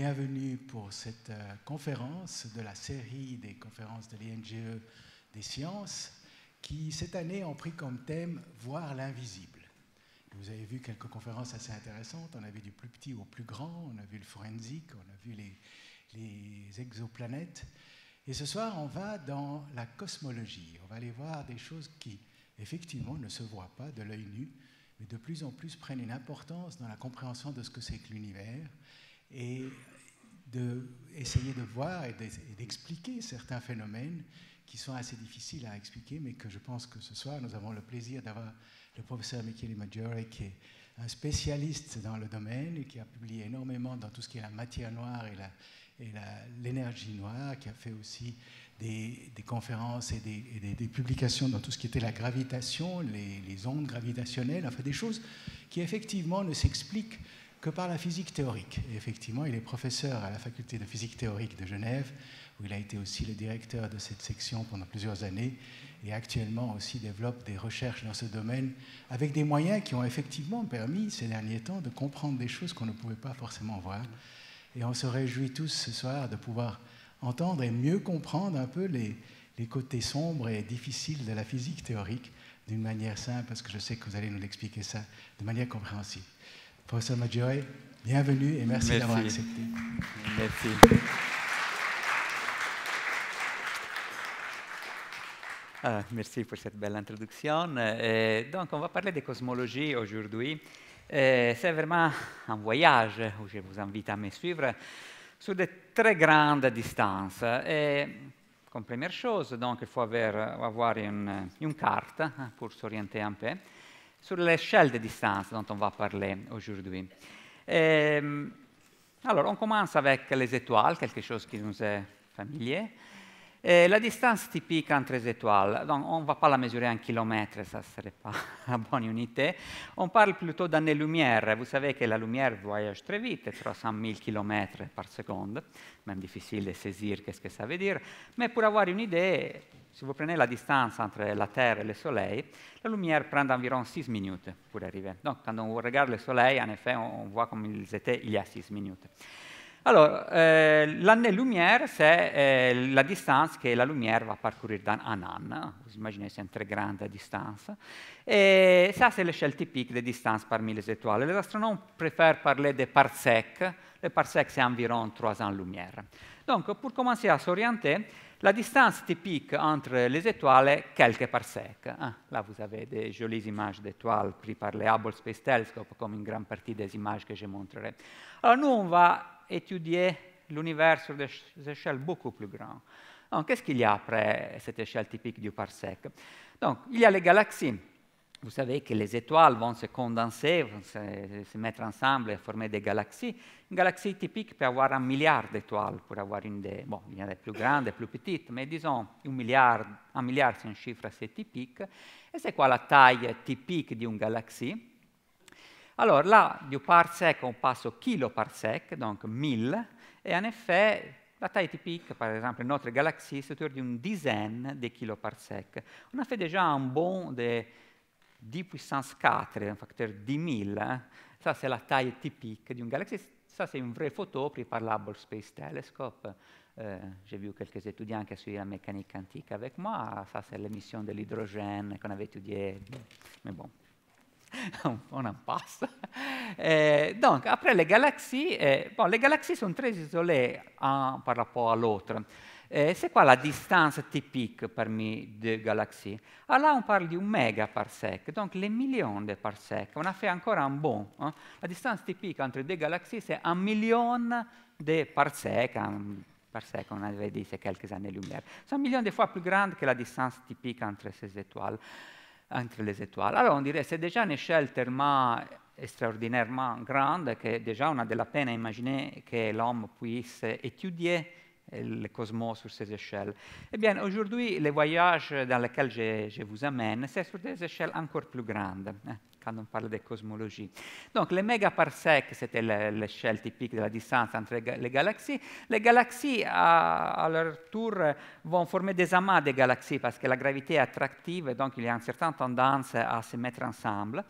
bienvenue pour cette euh, conférence de la série des conférences de l'INGE des sciences qui, cette année, ont pris comme thème Voir l'invisible. Vous avez vu quelques conférences assez intéressantes. On a vu du plus petit au plus grand, on a vu le forensique, on a vu les, les exoplanètes. Et ce soir, on va dans la cosmologie. On va aller voir des choses qui, effectivement, ne se voient pas de l'œil nu, mais de plus en plus prennent une importance dans la compréhension de ce que c'est que l'univers. Et d'essayer de, de, voir et d'expliquer certains phénomènes qui sont assez difficiles à expliquer, mais que je pense que ce soir, nous avons le plaisir d'avoir le professeur Michele Maggiore, qui est un spécialiste dans le domaine et qui a publié énormément dans tout ce qui est la matière noire et l'énergie noire, qui a fait aussi des, conférences et, des, publications dans tout ce qui était la gravitation, les, les ondes gravitationnelles, enfin des choses qui effectivement ne s'expliquent que par la physique théorique. Et effectivement, il est professeur à la faculté de physique théorique de Genève, où il a été aussi le directeur de cette section pendant plusieurs années, et actuellement aussi développe des recherches dans ce domaine, avec des moyens qui ont effectivement permis ces derniers temps de comprendre des choses qu'on ne pouvait pas forcément voir. Et on se réjouit tous ce soir de pouvoir entendre et mieux comprendre un peu les, les côtés sombres et difficiles de la physique théorique d'une manière simple, parce que je sais que vous allez nous l'expliquer ça de manière compréhensible. Professeur Maggiore, bienvenue et merci, d'avoir accepté. Merci. Ah, merci pour cette belle introduction. Euh, donc, on va parler de cosmologie aujourd'hui. Euh, c'est vraiment un voyage où je vous invite à me suivre sur de très grandes distances. Et comme première chose, donc, il faut avoir, une, une carte hein, pour s'orienter un peu. sur les échelles de distance dont on va parler aujourd'hui. Ehm, alors, on commence avec les étoiles, quelque chose qui nous est familier. Et eh, la distance typique entre les étoiles, donc on ne va pas la mesurer en kilomètres, ça ne serait pas la bonne unité. On parle plutôt d'années-lumière. Vous savez que la lumière voyage très vite, 300 000 km par seconde. Même difficile de saisir qu'est-ce que ça veut dire. Mais pour avoir une idée, se vous prenez la distanza tra la Terre e le Soleil, la lumière prend environ 6 minuti per arrivare. Donc, quand on regarde le Soleil, en effet, on voit comme ils étaient il y a 6 minuti. Alors, euh, l'année-lumière, c'est euh, la distanza che la lumière va parcourir dans un an. Vous imaginez, c'est une très grande distance. Et ça, c'est l'échelle typique des distances parmi les étoiles. Les astronomes préfèrent parler des parsecs. Le parsec, c'est environ 300 lumières. lumière Donc, pour commencer à s'orienter, la distance typique entre les étoiles est quelques parsecs. Ah, là, vous avez des jolies images d'étoiles prises par le Hubble Space Telescope, comme une grande partie des images que je montrerai. Alors, nous, on va étudier l'univers sur des échelles beaucoup plus grandes. qu'est-ce qu'il y a après cette échelle typique du parsec Donc, il y a les galaxies vous savez que les étoiles vont se condenser, vont se, se mettre ensemble et former des galaxies. Une galaxie typique peut avoir un milliard d'étoiles pour avoir une des, bon, il y en a des plus grandes, des plus petites, mais disons un milliard, un milliard c'est un chiffre assez typique. Et c'est quoi la taille typique d'une galaxie Alors là, du parsec, on passe au kiloparsec, donc 1000, et en effet, la taille typique, par exemple, notre galaxie, c'est autour d'une dizaine de kiloparsecs. On a fait déjà un bond de D-puissance-4 un facteur di 1000, ça c'est la taille typique d'une galaxie, ça c'est une vraie photo prise parla l'Hubble Space Telescope. Euh, J'ai vu quelques étudiants qui ont suivi la mécanique quantique avec moi, ça c'est l'émission de l'hydrogène qu'on avait studiato, mais bon, on en passe. Et eh, donc, après les galaxies, eh, bon, les galaxies sont très isolées un par rapport à l'autre. Eh, se qua la distanza typique parmi due galaxie, là on parle di un parsec, donc le million de parsec. On a fait encore un bon. Hein? Eh? La distance typique entre due galaxies, c'est un million de parsec. Un parsec, on avait dit, c'est quelques années-lumière. C'est un million de fois plus grande que la distance typique entre ces étoiles. Entre les étoiles. Alors on dirait, c'est déjà une échelle tellement straordinairement grande che déjà on a de la peine à imaginer l'homme puisse étudier le cosmos sur ces échelles. Eh bien, aujourd'hui, le voyage dans lequel je, je vous amène, c'est sur des échelles encore plus grandes, eh, quand on parle de cosmologie. Donc, les mégaparsecs, c'était l'échelle typique de la distance entre les galaxies. Les galaxies, à, à, leur tour, vont former des amas de galaxies parce que la gravité est attractive, donc il y a une certaine tendance à se mettre ensemble.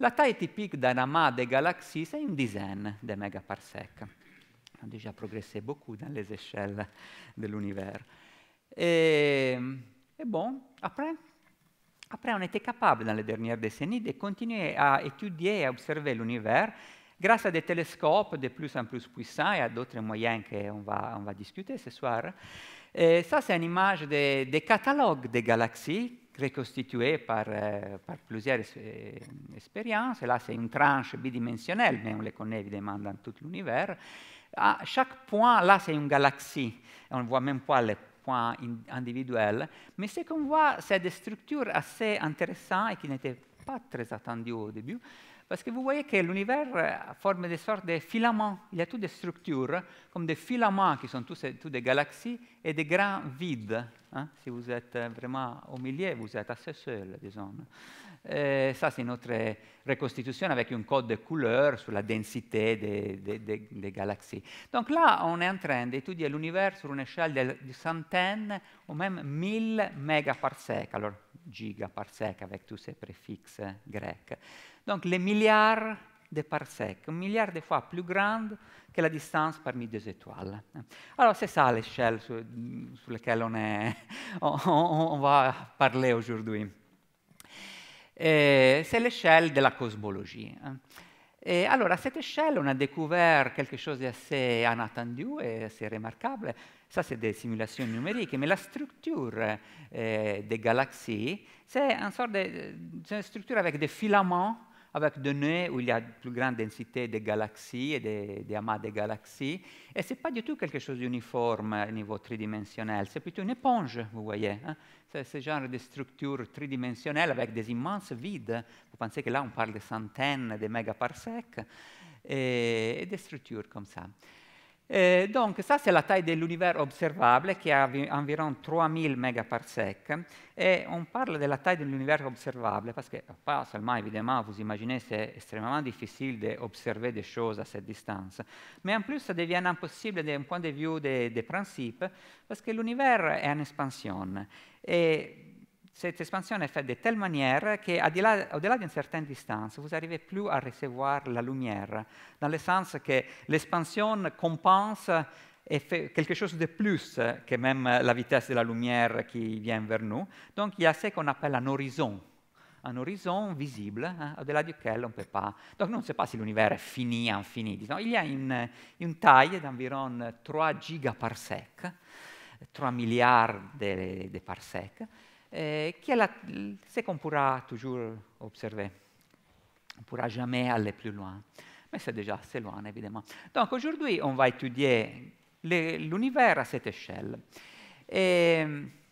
La taille typique d'un amas de galaxies, c'est une dizaine de mégaparsecs. a déjà progressé beaucoup dans les échelles de l'univers. Et, bon, après, après, on était capable dans les dernières décennies de continuer à étudier et à observer l'univers grâce à des télescopes de plus en plus puissants et à d'autres moyens qu'on va, on va discuter ce soir. ça, c'est une image des, catalogues des galaxies reconstituées par, euh, plusieurs expériences. là, c'est une tranche bidimensionnelle, mais on les connaît évidemment dans tout l'univers. À chaque point, là, c'est une galaxie. On ne voit même pas les points individuels. Mais ce qu'on voit, c'est des structures assez intéressantes et qui n'étaient pas très attendues au début. Parce que vous voyez que l'univers euh, forme des sortes de filaments. Il y a toutes des structures, comme des filaments qui sont tous, des galaxies et des grands vides. Hein. Si vous êtes vraiment au milieu, vous êtes assez seul, disons. Eh, sa inoltre ricostituzione avec un code de couleur sulla densità delle de, de, de galaxie. Donc là, on est en train d'étudier l'univers sur une échelle de, de centaines ou même 1000 mégaparsecs, alors gigaparsecs avec tous ces préfixes grecs. Donc les milliards de parsecs, un milliard de fois plus grande che la distance parmi deux étoiles. Allora, c'est ça l'échelle sur, sur laquelle on, est, on, on, on va parler aujourd'hui eh, l'échelle de la cosmologie. Et alors, cette échelle, on a découvert quelque chose d'assez inattendu et assez remarquable. Ça, c'est des simulations numériques, mais la structure euh, des galaxies, c'est une sorte de une structure avec des filaments avec des nœuds où il y a une plus grande densité de galaxies et des, amas de galaxies. Et ce n'est pas du tout quelque chose d'uniforme au niveau tridimensionnel, c'est plutôt une éponge, vous voyez. Hein. C'est ce genre de structure tridimensionnelle avec des immenses vides. Vous pensez que là, on parle de centaines de mégaparsecs et des structures comme ça. Euh, donc, ça, c'est la taille de l'univers observable qui est environ 3000 mégaparsecs. Et on parle de la taille de l'univers observable parce que, euh, pas seulement évidemment, vous imaginez, c'est extrêmement difficile d'observer des choses à cette distance, mais en plus, ça devient impossible d'un point de vue des de principes parce que l'univers est en expansion. Et cette expansion est faite de telle manière qu'au-delà d'une certaine distance, vous n'arrivez plus à recevoir la lumière, dans le sens que l'expansion compense et fait quelque chose de plus que même la vitesse de la lumière qui vient vers nous. Donc il y a ce qu'on appelle un horizon, un horizon visible hein, au-delà duquel on ne peut pas. Donc, on ne sait pas si l'univers est fini, infini. Disons. Il y a une, une taille d'environ 3 gigaparsecs, 3 milliards de, de parsecs, euh, la, c'est qu'on pourra toujours observer. On ne pourra jamais aller plus loin. Mais c'est déjà assez loin, évidemment. Donc aujourd'hui, on va étudier l'univers à cette échelle. Et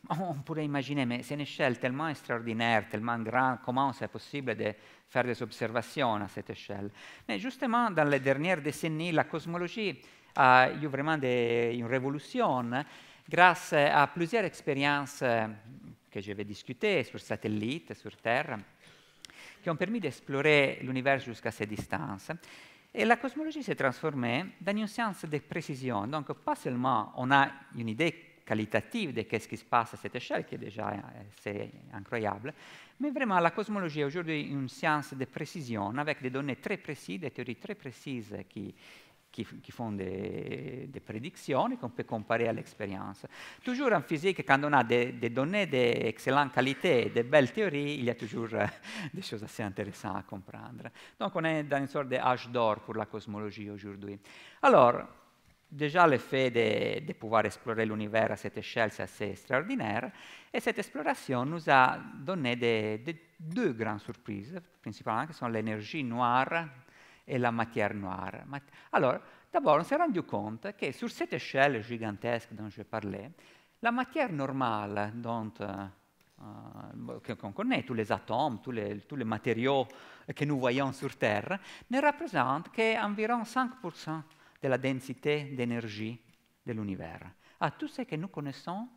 on pourrait imaginer, mais c'est une échelle tellement extraordinaire, tellement grande, comment c'est possible de faire des observations à cette échelle Mais justement, dans les dernières décennies, la cosmologie a eu vraiment des, une révolution grâce à plusieurs expériences que je discuté sur satellite, sur Terre, qui ont permis d'explorer l'univers jusqu'à ces distances. Et la cosmologie s'est transformée dans une science de précision. Donc, pas seulement on a une idée qualitative de ce qui se passe à cette échelle, qui est déjà assez incroyable, mais vraiment la cosmologie est aujourd'hui une science de précision, avec des données très précises, des théories très précises qui, qui, qui font des, des prédictions qu'on peut comparer à l'expérience. Toujours en physique, quand on a des, des données d'excellente qualité et de belles théories, il y a toujours euh, des choses assez intéressantes à comprendre. Donc on est dans une sorte d'âge d'or pour la cosmologie aujourd'hui. Alors, Déjà l'effet de, de pouvoir explorer l'univers à cette échelle, c'est assez extraordinaire. Et cette exploration nous a donné de, de, deux grandes surprises, principalement qui sont l'énergie noire e la matière noire. Alors, d'abord, on s'est rendu compte che sur cette échelle gigantesque dont je parlais, la matière normale dont, euh, euh qu'on connaît, tous les atomes, tous les, tous les, matériaux que nous voyons sur Terre, ne représente qu'environ 5% de la densité d'énergie de l'univers. À tout ce que nous connaissons,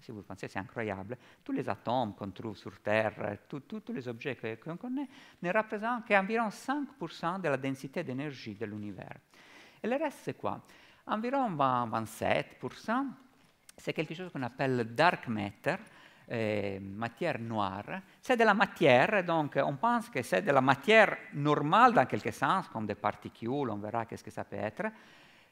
si vous pensez, c'est incroyable, tous les atomes qu'on trouve sur Terre, eh, tous les objets qu'on connaît, ne représentent qu'environ 5% della densità d'énergie dell'univers. E le reste, c'est quoi Environ 27%, c'est quelque chose qu'on appelle dark matter, eh, matière noire. C'est de la matière, donc on pense que c'est de la matière normale dans quelque sens, comme des particules, on verra qu'est-ce que ça peut être,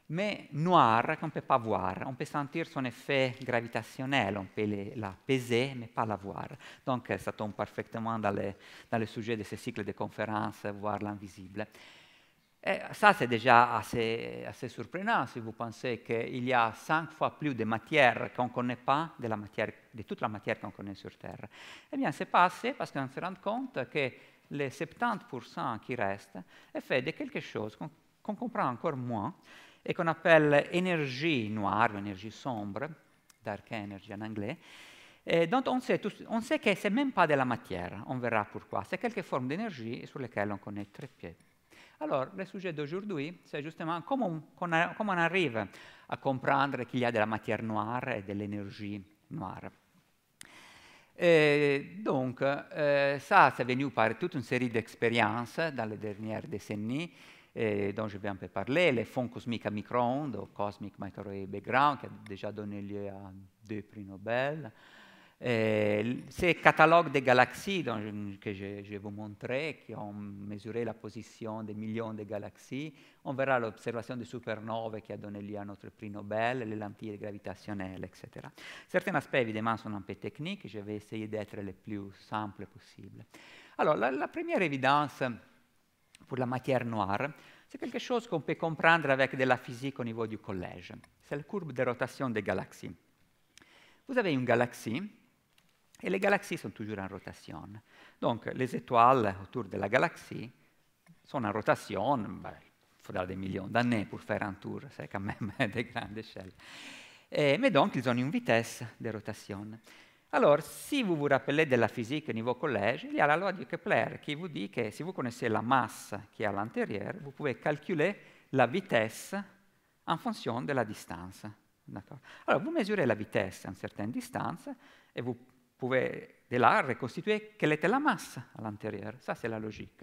Mais noir, qu'on ne peut pas voir. On peut sentir son effet gravitationnel, on peut la peser, mais pas la voir. Donc, ça tombe parfaitement dans le, dans sujet de ce cycle de conférences, voir l'invisible. ça, c'est déjà assez, surprenant si vous pensez qu'il y a cinq fois plus de matière qu'on ne connaît pas de, toute la matière qu'on connaît sur Terre. Eh bien, c'est pas assez parce qu'on se rend compte que les 70% qui restent est fait de quelque chose qu'on comprend encore moins e qu'on appelle énergie noire ou énergie sombre, dark energy en anglais. Et eh, donc on sait, tous, on sait que ce n'est même pas de la matière, on verra pourquoi. C'est quelques formes d'énergie sur lesquelles on connaît très peu. Alors, le sujet d'aujourd'hui, c'est justement comment on, comment on arrive à comprendre qu'il y a de la matière noire et de l'énergie noire. Et donc, euh, ça, c'est venu par toute une série d'expériences dans les dernières décennies et dont je viens un peu parler, les fonds cosmiques à micro-ondes, au Cosmic Microwave Background, qui a déjà donné lieu à deux prix Nobel. Et ces catalogues des galaxies dont je, que je, je, vous montrer, qui ont mesuré la position des millions de galaxies, on verra l'observation des supernovae qui a donné lieu à notre prix Nobel, les lentilles gravitationnelles, etc. Certains aspects, évidemment, sont un peu techniques, je vais essayer d'être le plus simple possible. Alors, la, la première évidence, pour la matière noire, c'est quelque chose qu'on peut comprendre avec de la physique au niveau du collège. C'est la courbe de rotation des galaxies. Vous avez une galaxie, et les galaxies sont toujours en rotation. Donc les étoiles autour de la galaxie sont en rotation, ben, il faudra des millions d'années pour faire un tour, c'est quand même des grandes échelles. mais donc ils ont une vitesse de rotation. Alors, si vous vous rappelez de la physique au niveau collège, il y a la loi de Kepler qui vous dit que si vous connaissez la masse qui est à l'intérieur, vous pouvez calculer la vitesse en fonction de la distance. Alors, vous mesurez la vitesse à une certaine distance et vous pouvez de là reconstituer quelle était la masse à l'intérieur. Ça, c'est la logique.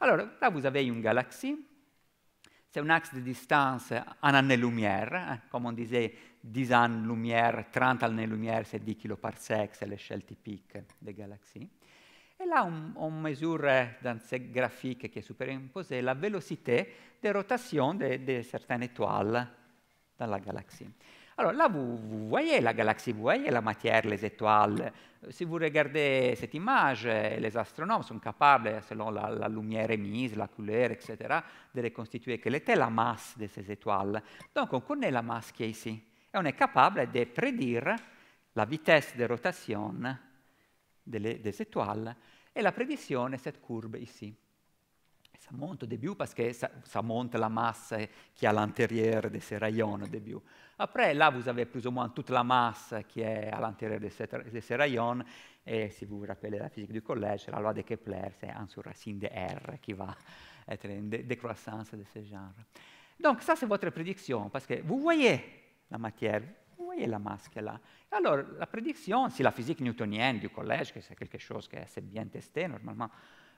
Alors, là, vous avez une galaxie. C'est un axe de distance en année-lumière, hein, comme on disait disan lumière, 30 années lumière, c'est 10 sec, c'est l'échelle typique des galaxies. Et là, on, on, mesure dans cette graphique qui est superimposée la velocità di rotazione di de, étoile étoiles dans la galaxie. Alors là, vous, voyez la galaxie, vous voyez la matière, les étoiles. Si vous regardez cette image, les astronomes sont capables, selon la, la lumière émise, la couleur, etc., de reconstituire quelle était la masse de ces étoiles. Donc on connaît la masse qui est ici e on est capable de prédire la vitesse di rotazione delle, des étoiles et la prédiction di questa courbe ici. Ça monte au début parce que ça, ça monte la masse qui est à l'intérieur de ces rayons au début. Après, là, vous avez plus ou moins toute la masse qui est à l'intérieur de, de, ces rayons. Et si vous vous rappelez la physique du collège, la loi de Kepler, c'est 1 sur racine de R qui va être une décroissance de ce genre. Donc, ça, c'est votre prédiction parce que vous voyez la matière. Vous voyez la masque là Alors, la prédiction, si la physique newtonienne du collège, que c'est quelque chose qui est assez bien testé normalement,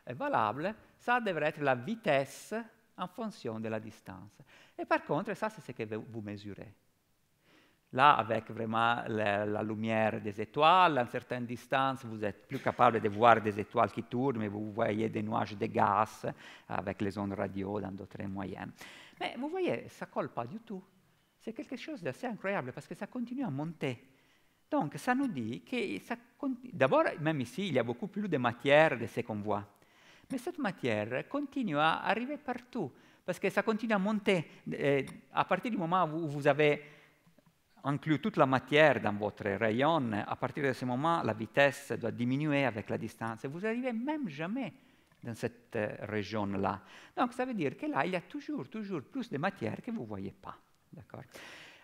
est valable, ça devrait être la vitesse en fonction de la distance. Et par contre, ça, c'est ce que vous mesurez. Là, avec vraiment la, lumière des étoiles, à une certaine distance, vous êtes plus capable de voir des étoiles qui tournent, mais vous voyez des nuages de gaz avec les ondes radio dans d'autres moyens. Mais vous voyez, ça ne colle pas du tout c'est quelque chose d'assez incroyable parce que ça continue à monter. Donc, ça nous dit que d'abord, même ici, il y a beaucoup plus de matière de ce qu'on voit. Mais cette matière continue à arriver partout parce que ça continue à monter. Euh, à partir du moment où vous avez inclus toute la matière dans votre rayon, à partir de ce moment, la vitesse doit diminuer avec la distance. vous n'arrivez même jamais dans cette euh, région-là. Donc, ça veut dire que là, il y a toujours, toujours plus de matière que vous ne voyez pas. D'accord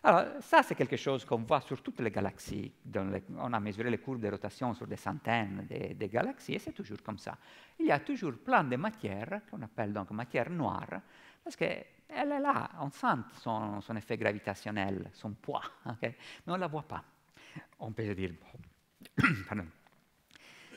alors, ça, c'est quelque chose qu'on voit sur toutes les galaxies. on a mesuré les courbes de rotation sur des centaines de, galaxies et c'est toujours comme ça. Il y a toujours plein de matière, qu'on appelle donc matière noire, parce qu'elle est là, on sent son, son effet gravitationnel, son poids, mais on ne la voit pas. On peut dire, pardon,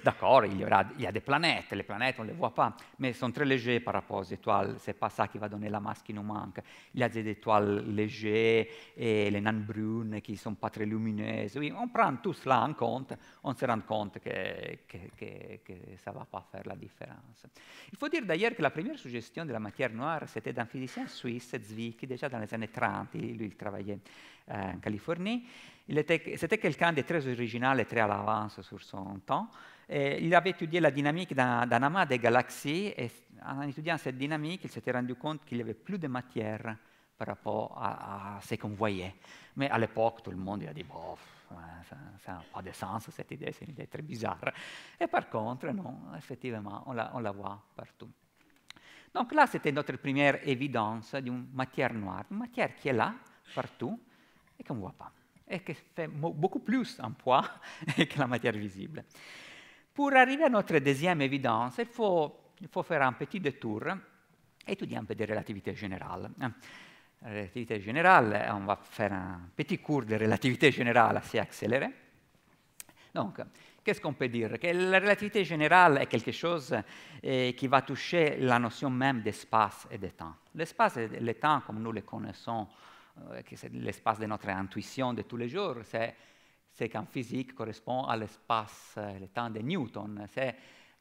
d'accordo, il y aura, il y a des planètes, les planètes, on ne les voit pas, mais elles sont très légères par rapport aux étoiles. C'est pas ça qui va donner la masse qui nous manque. Il y a des étoiles légères et les naines qui ne sont pas très lumineuses. Oui, on prend tout cela en compte, on se rend compte que, que, que, que ça ne va pas faire la différence. Il faut dire d'ailleurs que la première suggestione de la matière noire, c'était d'un physicien suisse, Zwicky, déjà dans les années 30, lui il travaillait euh, en Californie. C'était quelqu'un de très original et très à l'avance sur son temps. Eh, il avait étudié la dynamique d'un amas des galaxies et en étudiant cette dynamique, il s'était rendu compte qu'il n'y avait plus de matière par rapport à, ce qu'on voyait. Mais à l'époque, tout le monde a dit hein, ça n'a pas de sens cette idée, c'est une idée très bizarre. Et par contre, non, effectivement, on la, on la voit partout. Donc là, c'était notre première évidence d'une matière noire, une matière qui est là, partout, et qu'on ne voit pas, et qui fait beaucoup plus en poids que la matière visible. Pour arriver à notre deuxième évidence, il faut, faire un petit détour étudier un peu de relativité générale. relativité générale, on va faire un petit cours de relativité générale assez accéléré. Donc, qu'est-ce qu'on peut dire Que la relativité générale est quelque chose eh, qui va toucher la notion même d'espace et de temps. L'espace et le temps, comme nous le connaissons, euh, c'est l'espace de notre intuition de tous les jours, c'est c'est qu'en physique correspond à l'espace, eh, le temps de Newton. C'est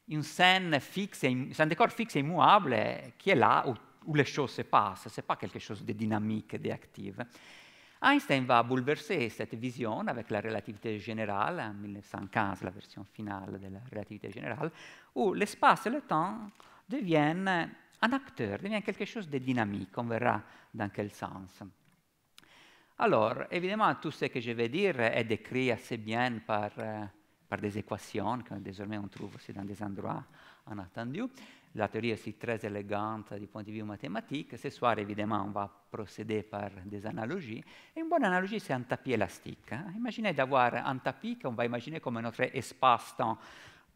une scène fixe, un décor fixe et immuable qui est là où, les choses se passent. Ce n'est pas quelque chose de dynamique, d'actif. Einstein va bouleverser cette vision avec la relativité générale, en 1915, la version finale de la relativité générale, où l'espace et le temps deviennent un acteur, deviennent quelque chose de dynamique. On verra dans quel sens. Allora, évidemment, tout ce che je vais dire est décrit assez bien par, euh, par des équations che désormais on trouve aussi dans des endroits en attendu. La théorie est très élégante du point de vue mathématique. Ce soir, évidemment, on va procéder par des analogies. Et une bonne analogie, c'est un tapis élastique. Hein. Imaginez d'avoir un tapis qu'on va imaginer come notre espace-temps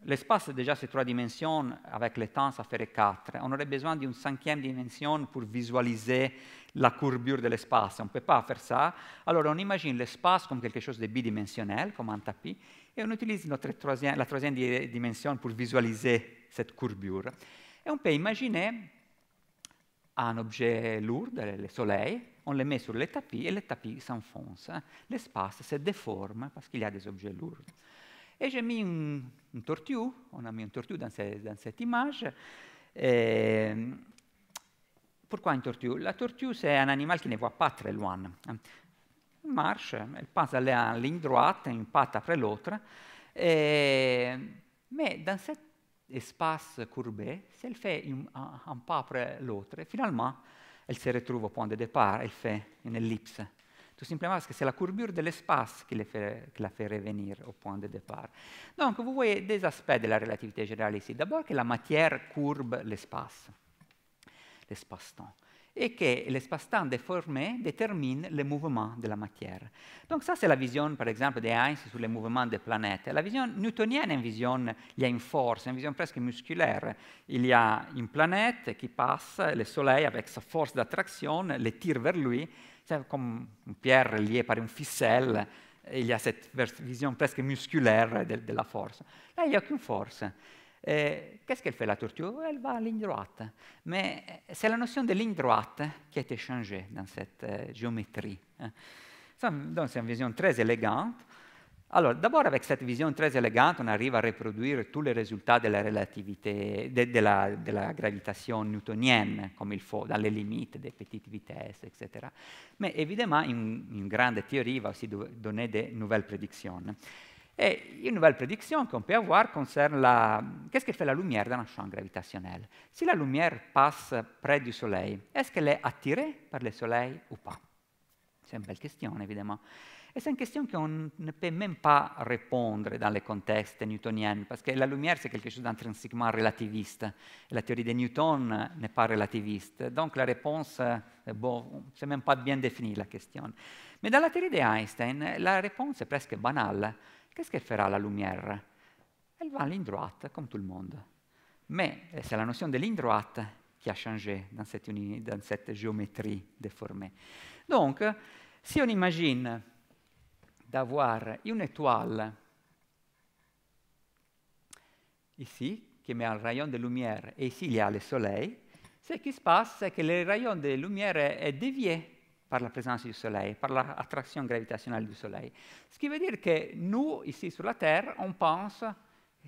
l'espace déjà ces trois dimensions, avec le temps, ça ferait 4. On aurait besoin d'une cinquième dimension pour visualiser la courbure de l'espace. On ne peut pas faire ça. Alors, on imagine l'espace comme quelque chose de bidimensionnel, comme un tapis, et on utilise notre troisième, la troisième dimension pour visualiser cette courbure. Et on peut imaginer un objet lourd, le soleil, on le met sur le tapis et le tapis s'enfonce. L'espace se déforme parce qu'il y a des objets lourds. Et j'ai mis une, une, tortue, on a mis une tortue dans, ce, dans cette image. Et pourquoi une tortue La tortue, c'est un animal qui ne voit pas très loin. Elle marche, elle passe en ligne droite, une patte après l'autre. Mais dans cet espace courbé, si elle fait un, un, un pas après l'autre, finalement, elle se retrouve au point de départ, elle fait une ellipse. Tout simplement parce que c'est la courbure de l'espace qui, qui la fait revenir au point de départ. Donc, vous voyez des aspects de la relativité générale ici. D'abord que la matière courbe l'espace, l'espace-temps et que l'espace-temps déformé détermine le mouvement de la matière. Donc ça, c'est la vision, par exemple, d'Heinz sur le mouvement des planètes. La vision newtonienne est une vision, il y a une force, une vision presque musculaire. Il y a une planète qui passe, le Soleil, avec sa force d'attraction, le tire vers lui, c'est cioè, comme un pierre liée par une ficelle, il y a cette vision presque musculaire de, de la force. Là, il n'y a aucune force. Eh, qu'est-ce qu'elle fait la tortue eh, Elle va à Ma droite. Eh, c'est la notion de ligne droite qui a été changée dans cette euh, géométrie. Donc, c'est une vision très élégante. Allora, d'abord avec cette vision très élégante, on arrive à reproduire tous les résultats de la, de, de la, de la gravitation newtonienne, comme il faut, dalle limite, limites des vitesse, eccetera, ma evidentemente in, une, grande teoria va aussi donner de nouvelles prédictions. Et une nouvelle prédiction qu'on peut avoir concerne la... qu'est-ce che fa la lumière dans un champ gravitationnel. Si la lumière passe près du Soleil, est-ce qu'elle est attirée par le Soleil ou pas C'est une belle question, évidemment. E c'est une question qu'on ne peut même pas répondre dans le contexte la lumière, c'est quelque chose d'intrinsèquement relativiste. La théorie di Newton n'est pas relativiste. Donc la réponse, eh, bon, c'est même pas bien définie la question. Ma dans la di Einstein, la réponse è presque banale. Qu'est-ce que fera la lumière Elle va à ligne droite, comme tout le monde. Mais eh, c'est la notion de ligne droite qui a changé dans cette, dans cette géométrie déformée. Donc, si on imagine d'avoir une étoile ici, qui met un rayon de lumière, et ici il y a le soleil, ce qui se passe, c'est que le rayon de lumière est dévié par la présence du soleil, par l'attraction gravitationnelle du soleil. Ce qui veut dire que nous, ici sur la Terre, on pense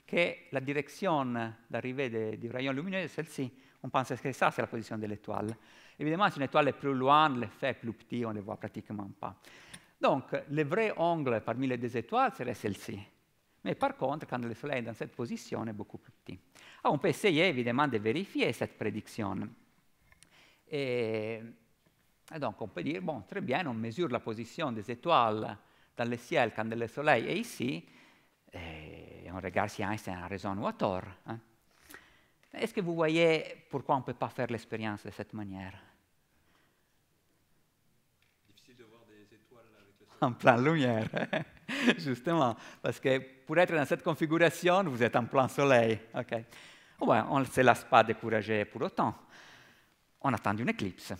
che la direzione d'arrivée du rayon lumineux est celle-ci. On pense que ça, c'est la position de l'étoile. Évidemment, si une étoile est plus loin, l'effet est plus petit, on ne le voit pratiquement pas. Donc, le vrai angle parmi les deux étoiles serait celle-ci. Mais par contre, quand le Soleil est dans cette position, est beaucoup plus petit. Ah, on peut essayer évidemment de vérifier cette prédiction. Et, donc, on peut dire, bon, très bien, on mesure la position des étoiles dans le ciel quand le Soleil est ici, et on regarde si Einstein a raison ou a tort. Hein. Est-ce que vous voyez pourquoi on ne peut pas faire l'expérience de cette manière en plein lumière, eh? justement, parce que pour être dans cette configuration, vous êtes en plein soleil. Okay. Ouais, on ne se lasse pas décourager pour autant. On attend une éclipse.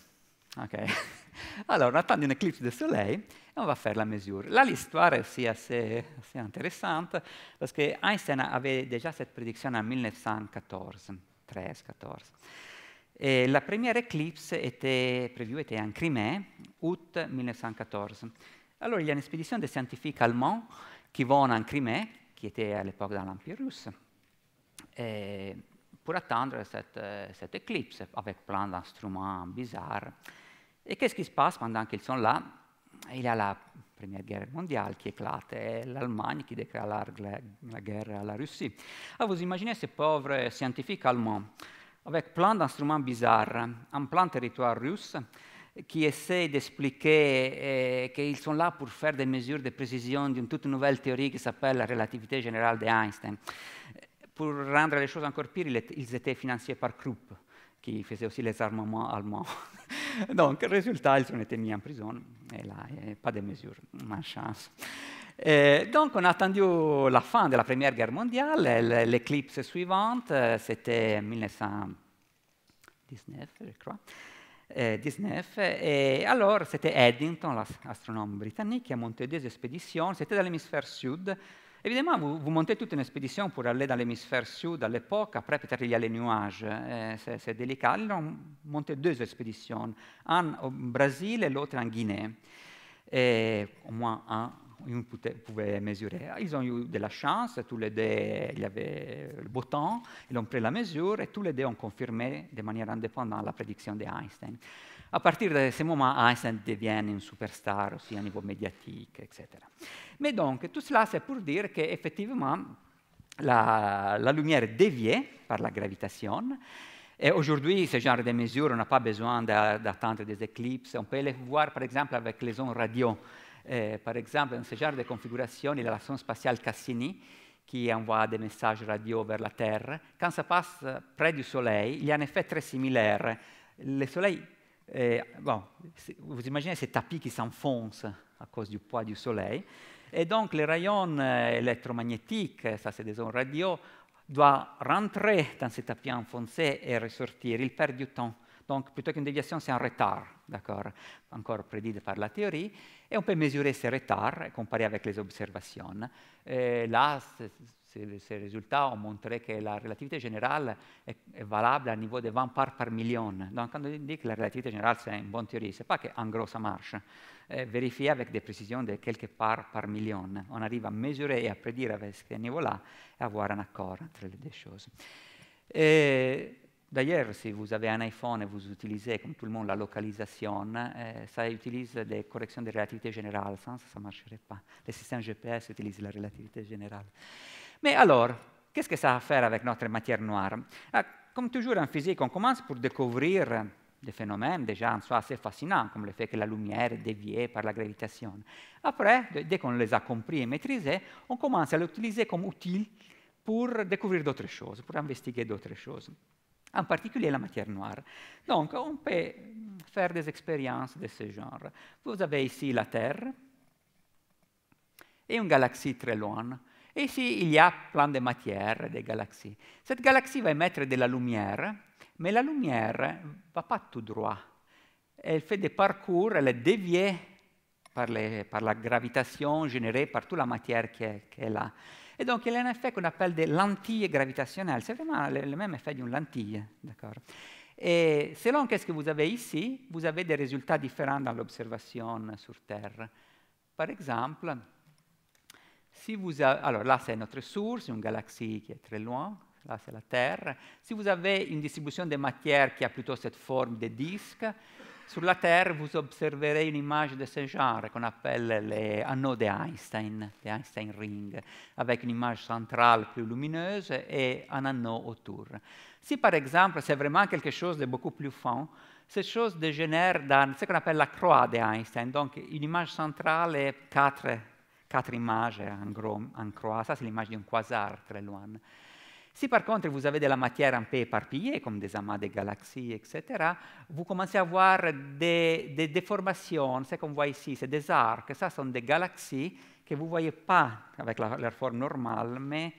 Okay. Alors, on attend une éclipse de soleil et on va faire la mesure. Là, l'histoire est aussi assez, assez intéressante parce que Einstein avait déjà cette prédiction en 1914, 13, 14. Et la première éclipse était prévue était en Crimée, août 1914. Alors, il y a une expédition de scientifiques allemands qui vont en Crimée, qui était à l'époque dans Russo, russe, et eh, pour attendre cette, eh, cette éclipse avec plein d'instruments bizarres. Et qu'est-ce qui se passe pendant qu'ils sont là Il y a la Première Guerre mondiale qui éclate et l'Allemagne qui déclare la, guerre alla la Russie. Alors, ah, vous imaginez ces pauvres scientifiques allemands avec plein d'instruments bizarres en plein territoire russe qui essaie d'expliquer eh, qu'ils sont là pour faire des mesures de précision d'une toute nouvelle théorie qui s'appelle la relativité générale d'Einstein. Eh, pour rendre les choses encore pires, ils étaient financés par Krupp, qui faisait aussi les armements allemands. Donc, résultat, ils ont été mis en prison. Et là, pas de mesures, malchance. Et eh, donc, on a attendu la fin de la Première Guerre mondiale. L'éclipse suivante, euh, c'était 1919, je crois eh, di SNEF. E allora siete Eddington, l'astronomo britannico, a Montedesi Expedition, siete dall'emisfero sud. Evidentemente, vous, vous, montez toute une spedizione pour aller dans l'hémisphère sud à l'époque, après peut-être il y a les nuages, eh, c'est délicat. Ils ont monté deux expéditions, un au Brésil et l'autre en Guinée, et au moins un ils mesurer. Ils ont eu de la chance, tous les deux, il y avait le beau temps, ils ont pris la mesure et tous les deux ont confirmé de manière indépendante la prédiction d'Einstein. À partir de ce moment, Einstein devient une superstar aussi au niveau médiatique, etc. Mais donc, tout cela, c'est pour dire qu'effectivement, la, la lumière est déviée par la gravitation. Et aujourd'hui, ce genre de mesures, on n'a pas besoin d'attendre des éclipses. On peut les voir, par exemple, avec les ondes radio. Eh, par exemple, dans ce genre de configuration, il y a la sonde spatiale Cassini qui envoie des messages radio vers la Terre. Quand ça passe près du Soleil, il y a un effet très similaire. Le Soleil, eh, bon, vous imaginez ces tapis qui s'enfoncent à cause du poids du Soleil. Et donc, les rayons euh, électromagnétiques, ça c'est des ondes radio, doivent rentrer dans ces tapis enfoncés et ressortir. Ils perdent du temps. Donc, plutôt qu'une déviation, c'est un retard. d'accord ancora prédit par la théorie. Et on peut mesurer ces retards et avec les observations. Et là, ces résultats ont montré que la relativité générale est, est valable à un niveau de 20 parts par million. Donc, quand on dit que la relativité générale, c'est une bonne théorie, ce c'est pas qu'en gros ça marche. Eh, vérifier avec des précisions de quelques parts par million. On arrive à mesurer et à prédire avec ce niveau-là et avoir un accord entre les deux choses. Et D'ailleurs, si vous avez un iPhone et vous utilisez, comme tout le monde, la localisation, eh, ça utilise des corrections de relativité générale. Sans ça, ça ne marcherait pas. Les systèmes GPS utilisent la relativité générale. Mais alors, qu'est-ce que ça a à faire avec notre matière noire ah, Comme toujours en physique, on commence pour découvrir des phénomènes déjà en soi assez fascinants, comme le fait que la lumière est déviée par la gravitation. Après, dès qu'on les a compris et maîtrisés, on commence à l'utiliser comme outil pour découvrir d'autres choses, pour investiguer d'autres choses. En particulier la matière noire. Donc, on peut faire des expériences de ce genre. Vous avez ici la Terre et une galaxie très loin. Et ici, il y a plein de matières, des galaxies. Cette galaxie va émettre de la lumière, mais la lumière ne va pas tout droit. Elle fait des parcours, elle est déviée par, les, par la gravitation générée par toute la matière qui est, qui est là. Et donc, il y a un effet qu'on appelle des lentilles gravitationnelles. C'est vraiment le, même effet d'une lentille. D'accord et selon ce que vous avez ici, vous avez des résultats différents dans l'observation sur Terre. Par exemple, si vous avez, alors là c'est notre source, une galaxie qui est très loin, là c'est la Terre. Si vous avez une distribution de matière qui a plutôt cette forme de disque, Sulla Terra vous observerez une image ah, de ce genre qu'on appelle l'anneau d'Einstein, l'Einstein Ring, avec une image centrale plus lumineuse et un anneau autour. Si par exemple c'est vraiment quelque chose de beaucoup plus fin, cette chose dégénère dans ce qu'on appelle la croix d'Einstein, donc une image centrale et quatre, quatre images en gros en croix. Ça c'est l'image d'un quasar très loin. Si par contre vous avez de la matière un peu éparpillée, comme des amas de galaxies, etc., vous commencez à voir des, déformations, c'est qu'on voit ici, c'est des arcs, ça sont des galaxies que vous ne voyez pas avec leur forme normale, mais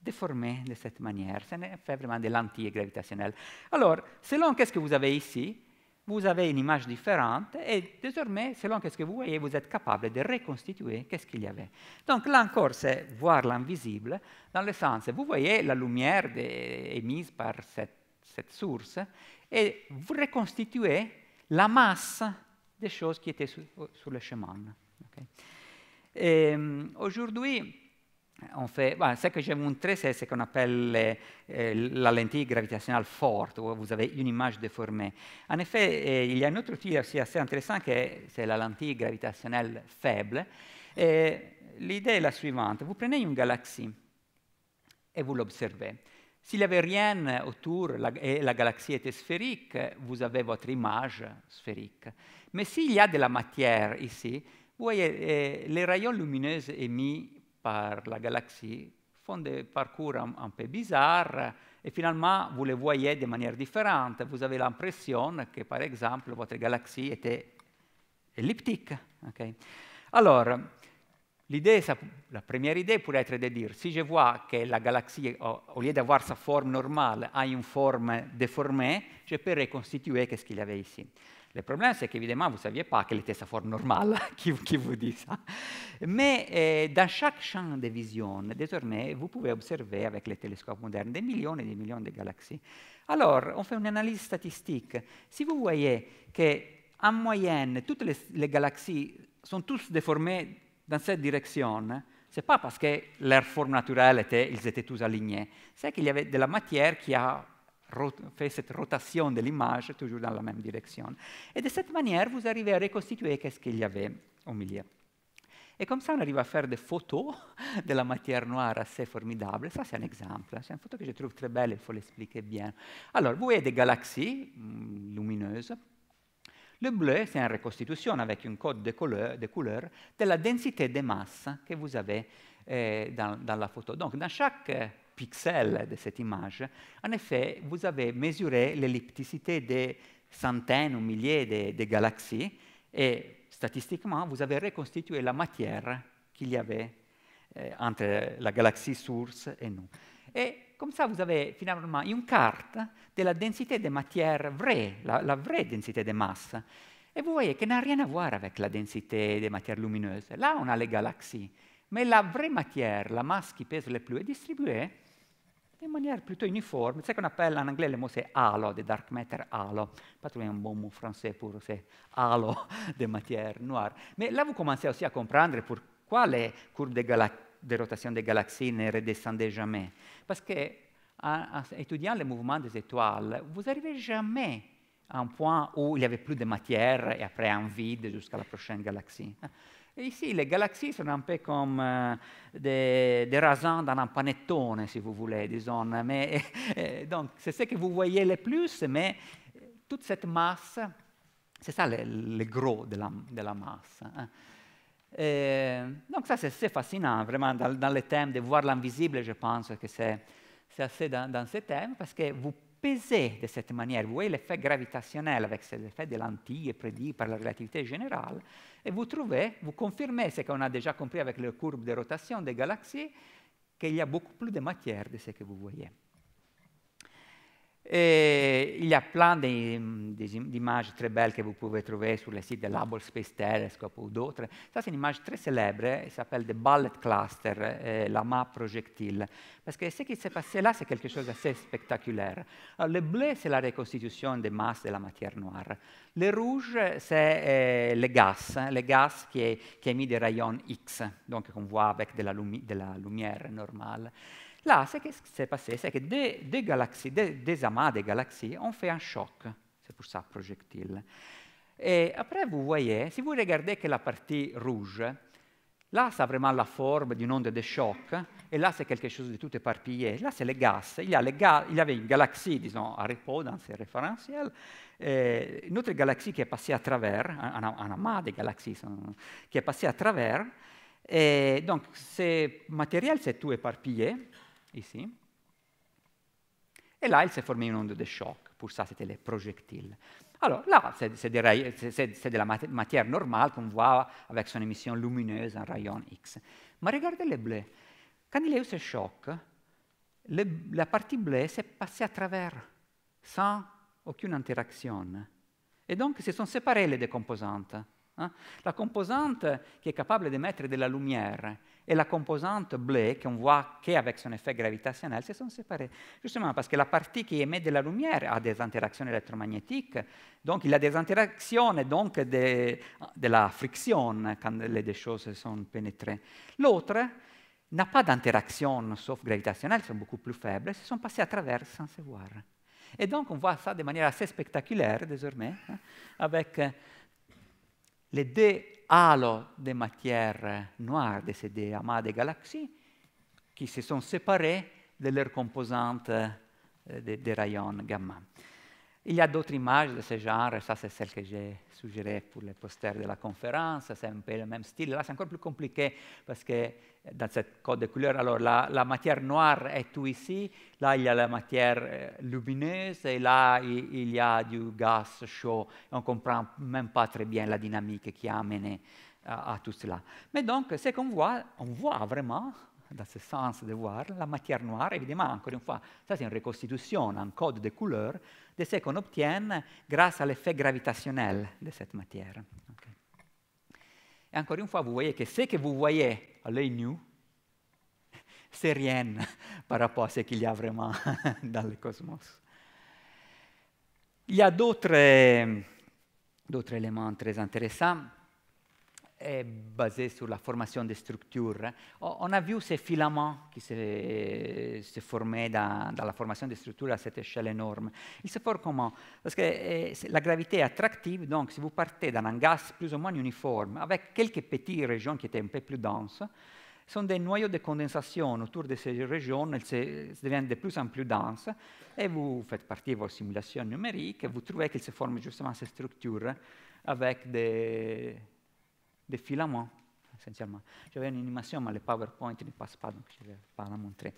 déformées de cette manière. Ça fait vraiment des lentilles gravitationnelles. Alors, selon qu'est-ce que vous avez ici, vous avez une image différente et désormais, selon ce que vous voyez, vous êtes capable de reconstituer qu'est-ce qu'il y avait. Donc là encore, c'est voir l'invisible, dans le sens, vous voyez la lumière émise par cette, source et vous reconstituez la masse des choses qui étaient sur, le chemin. Euh, aujourd'hui, on fait, bah, ce que j'ai montré, c'est ce qu'on appelle euh, euh, la lentille gravitationnelle forte, où vous avez une image déformée. En effet, euh, il y a un autre outil aussi assez intéressant, c'est la lentille gravitationnelle faible. L'idée est la suivante. Vous prenez une galaxie et vous l'observez. S'il n'y avait rien autour et la galaxie était sphérique, vous avez votre image sphérique. Mais s'il y a de la matière ici, vous voyez, les rayons lumineux émis par la galaxie font des parcours un, un peu bizarres et finalement vous les voyez de manière différente. Vous avez l'impression que par exemple votre galaxie était elliptique. Okay? Alors, l'idée, la première idée pourrait être de dire, si je vois que la galaxie, au lieu d'avoir sa forme normale, a une forme déformée, je peux reconstituer qu'est-ce qu'il y avait ici. Le problema c'est qu'évidemment, vous ne saviez pas che était sa forme normale, qui, qui vous dit ça. Mais eh, dans chaque champ de vision, désormais, vous pouvez observer avec les télescopes modernes des millions et des millions de galaxies. Alors, on fait une analyse statistique. Si vous voyez qu'en moyenne, toutes les, les galaxies sont toutes déformées dans cette direction, ce n'est pas parce que leur forme naturelle était, ils étaient tous alignés, c'est qu'il y avait de la matière qui a fait cette rotation de l'image toujours dans la même direction. Et de cette manière, vous arrivez à reconstituer qu'est-ce qu'il y avait au milieu. Et comme ça, on arrive à faire des photos de la matière noire assez formidables. Ça, c'est un exemple. C'est une photo que je trouve très belle, il faut l'expliquer bien. Alors, vous voyez des galaxies mm, lumineuses. Le bleu, c'est une reconstitution avec un code de couleur, de couleur de la densité des masses que vous avez eh, dans, dans la photo. Donc, dans chaque euh, pixels de cette image, en effet, vous avez mesuré l'ellipticité des centaines ou milliers de, galaxies et statistiquement, vous avez reconstitué la matière qu'il y avait euh, entre la galaxie source et nous. Et comme ça, vous avez finalement une carte de la densité de matière vraie, la, la vraie densité de masse. Et vous voyez qu'elle n'a rien à voir avec la densité des matières lumineuses. Là, on a les galaxies. Mais la vraie matière, la masse qui pèse le plus, est distribuée in maniera plutôt uniforme. C'est ce qu'on appelle en anglais le mot halo, de dark matter halo. Pas è un bon mot français pour c'est halo de matière noire. Mais là, vous commencez aussi à comprendre pourquoi les courbes de, de rotation des ne redescendaient jamais. Parce que en, en étudiant les mouvements des étoiles, vous n'arrivez jamais à un point où il n'y avait plus de matière et après un vide jusqu'à la prochaine galaxie. ici, e les galaxies sont un peu comme des, eh, des, dans un panettone, si vous voulez, disons. Eh, donc, c'est ce que vous voyez le plus, mais eh, toute cette masse, c'est ça le, gros de la, masse. Hein. donc, ça, c'est fascinant, vraiment, dans, le thème de voir l'invisible, je pense que c'est assez dans, ce thème, parce que vous pesez de cette manière. Vous voyez l'effet gravitationnel avec cet effet de lentilles prédit par la relativité générale et vous trouvez, vous confirmez ce qu'on a déjà compris avec les courbes de rotation des galaxies, qu'il y a beaucoup plus de matière de ce que vous voyez. E gli plan d'immagini très belle che vous pouvez trovare sur le site dell'Hubble Space Telescope ou d'autres, ça c'est une image très célèbre, il s'appelle The Ballet Cluster, euh, la map projectile. Parce que ce qui s'est passé là, c'est quelque chose d'assez spectaculaire. le bleu, c'est la reconstitution des masses de la matière noire. Le rouge, c'est euh, le gaz, le gaz qui, est, qui émet des rayons X, donc qu'on voit avec de la, lumi de la lumière normale. Là, ce qui s'est passé, c'est que des, galaxies, des, amas des galaxies ont fait un choc. C'est pour ça, projectile. Et après, vous voyez, si vous regardez que la partie rouge, là, ça a vraiment la forme d'une onde de choc, et là, c'est quelque chose de tout éparpillé. Là, c'est les gaz. Il y, a les il y avait une galaxie, disons, à repos dans ces une autre galaxie qui est passée à travers, un, amas des galaxies hein, qui est passée à travers, et donc, ce matériel, c'est tout éparpillé. ici. Et là, il s'est formé une onde de choc. Pour ça, c'était les projectiles. Alors là, c'est de, la matière normale qu'on voit avec son émission lumineuse en rayon X. Mais regardez le bleu. Quand il y a eu ce choc, le, la partie bleue s'est passée à travers, sans aucune interaction. Et donc, se sont séparées les deux composantes. La composante qui est capable d'émettre de la lumière et la composante bleue, qu'on voit qu'avec son effet gravitationnel, se sont séparées. Justement parce que la partie qui émet de la lumière a des interactions électromagnétiques, donc il a des interactions donc de, la friction quand les deux choses sont pénétrées. L'autre n'a pas d'interaction, sauf gravitationnelle, c'est beaucoup plus faibles, se sont passées à travers sans se voir. Et donc on voit ça de manière assez spectaculaire désormais, hein, avec les deux halo de matière noire de ces deux amas de galaxies qui se sont séparés de leurs composantes euh, des de rayons gamma. E il y a d'autres images de ce genre, ça c'est celle que j'ai suggérée pour les posters de la conférence, c'est un peu le même style. Là c'est encore plus compliqué parce que eh, dans cette code de couleur, alors la, matière noire est tout ici, là il y a la matière eh, lumineuse et là il, y a du gaz chaud. On ne comprend même pas très bien la dynamique qui a amené à, tout cela. Mais donc ce qu'on voit, on voit vraiment dans ce sens de voir la matière noire. Évidemment, encore une fois, ça c'est une reconstitution, un code de couleur de ce qu'on obtient grâce à l'effet gravitationnel de cette matière. Et encore une fois, vous voyez que ce que vous voyez à l'œil nu, c'est rien par rapport à ce qu'il y a vraiment dans le cosmos. Il y a d'autres éléments très intéressants est basé sur la formation des structures. Hein. On a vu ces filaments qui se, formaient dans, la formation des structures à cette échelle énorme. Ils se forment comment Parce que eh, la gravité est attractive, donc si vous partez d'un gaz plus ou moins uniforme, avec quelques petites régions qui étaient un peu plus denses, sont des noyaux de condensation autour de ces régions, elles deviennent de plus en plus denses, et vous faites de vos simulations numériques, vous trouvez qu'ils se forment justement ces structures hein, avec des, défilement, essentiellement. J'avais cioè, une animation, mais le PowerPoint ne passe pas, donc je ne vais pas la montrer.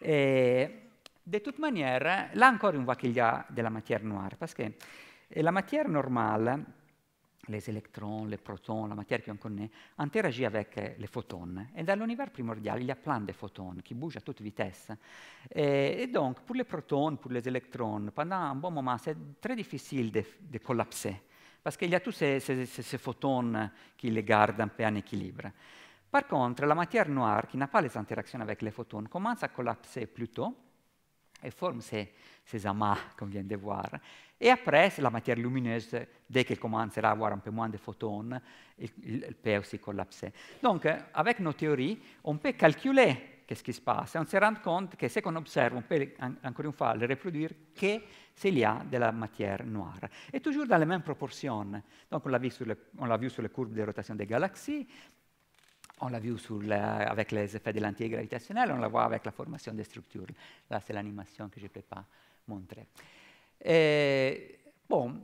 Eh, de toute maniera, là encore, on voit qu'il y a de la matière noire, parce que eh, la matière normale, les électrons, les protons, la matière on connaît, interagit avec eh, les photons. Et dans l'univers primordial, il y a plein de photons qui bougent à toute vitesse. Et, et donc, pour les protons, pour les électrons, pendant un bon moment, c'est très difficile de, de collapser parce il y a tous ces, ces, ces, photons qui les gardent un peu en équilibre. Par contre, la matière noire, qui n'a pas les interactions avec les photons, commence à collapser plus tôt et forme ces, ces amas qu'on vient de voir. Et après, la matière lumineuse, dès qu'elle commencera à avoir un peu moins de photons, elle peut aussi collapser. Donc, avec nos théories, on peut calculer qu'est-ce qui se passe Et on se rend compte que ce qu'on observe, on peut encore une fois le reproduire, que s'il y a de la matière noire. E toujours dans les mêmes proportions. Donc on l'a vu, vu sur les courbes de rotation des galaxies, on l'a vu sur avec les effets de l'antigravitationnel, on la voit avec la formation des structures. Là, c'est l'animation que je ne peux pas montrer. Et, bon,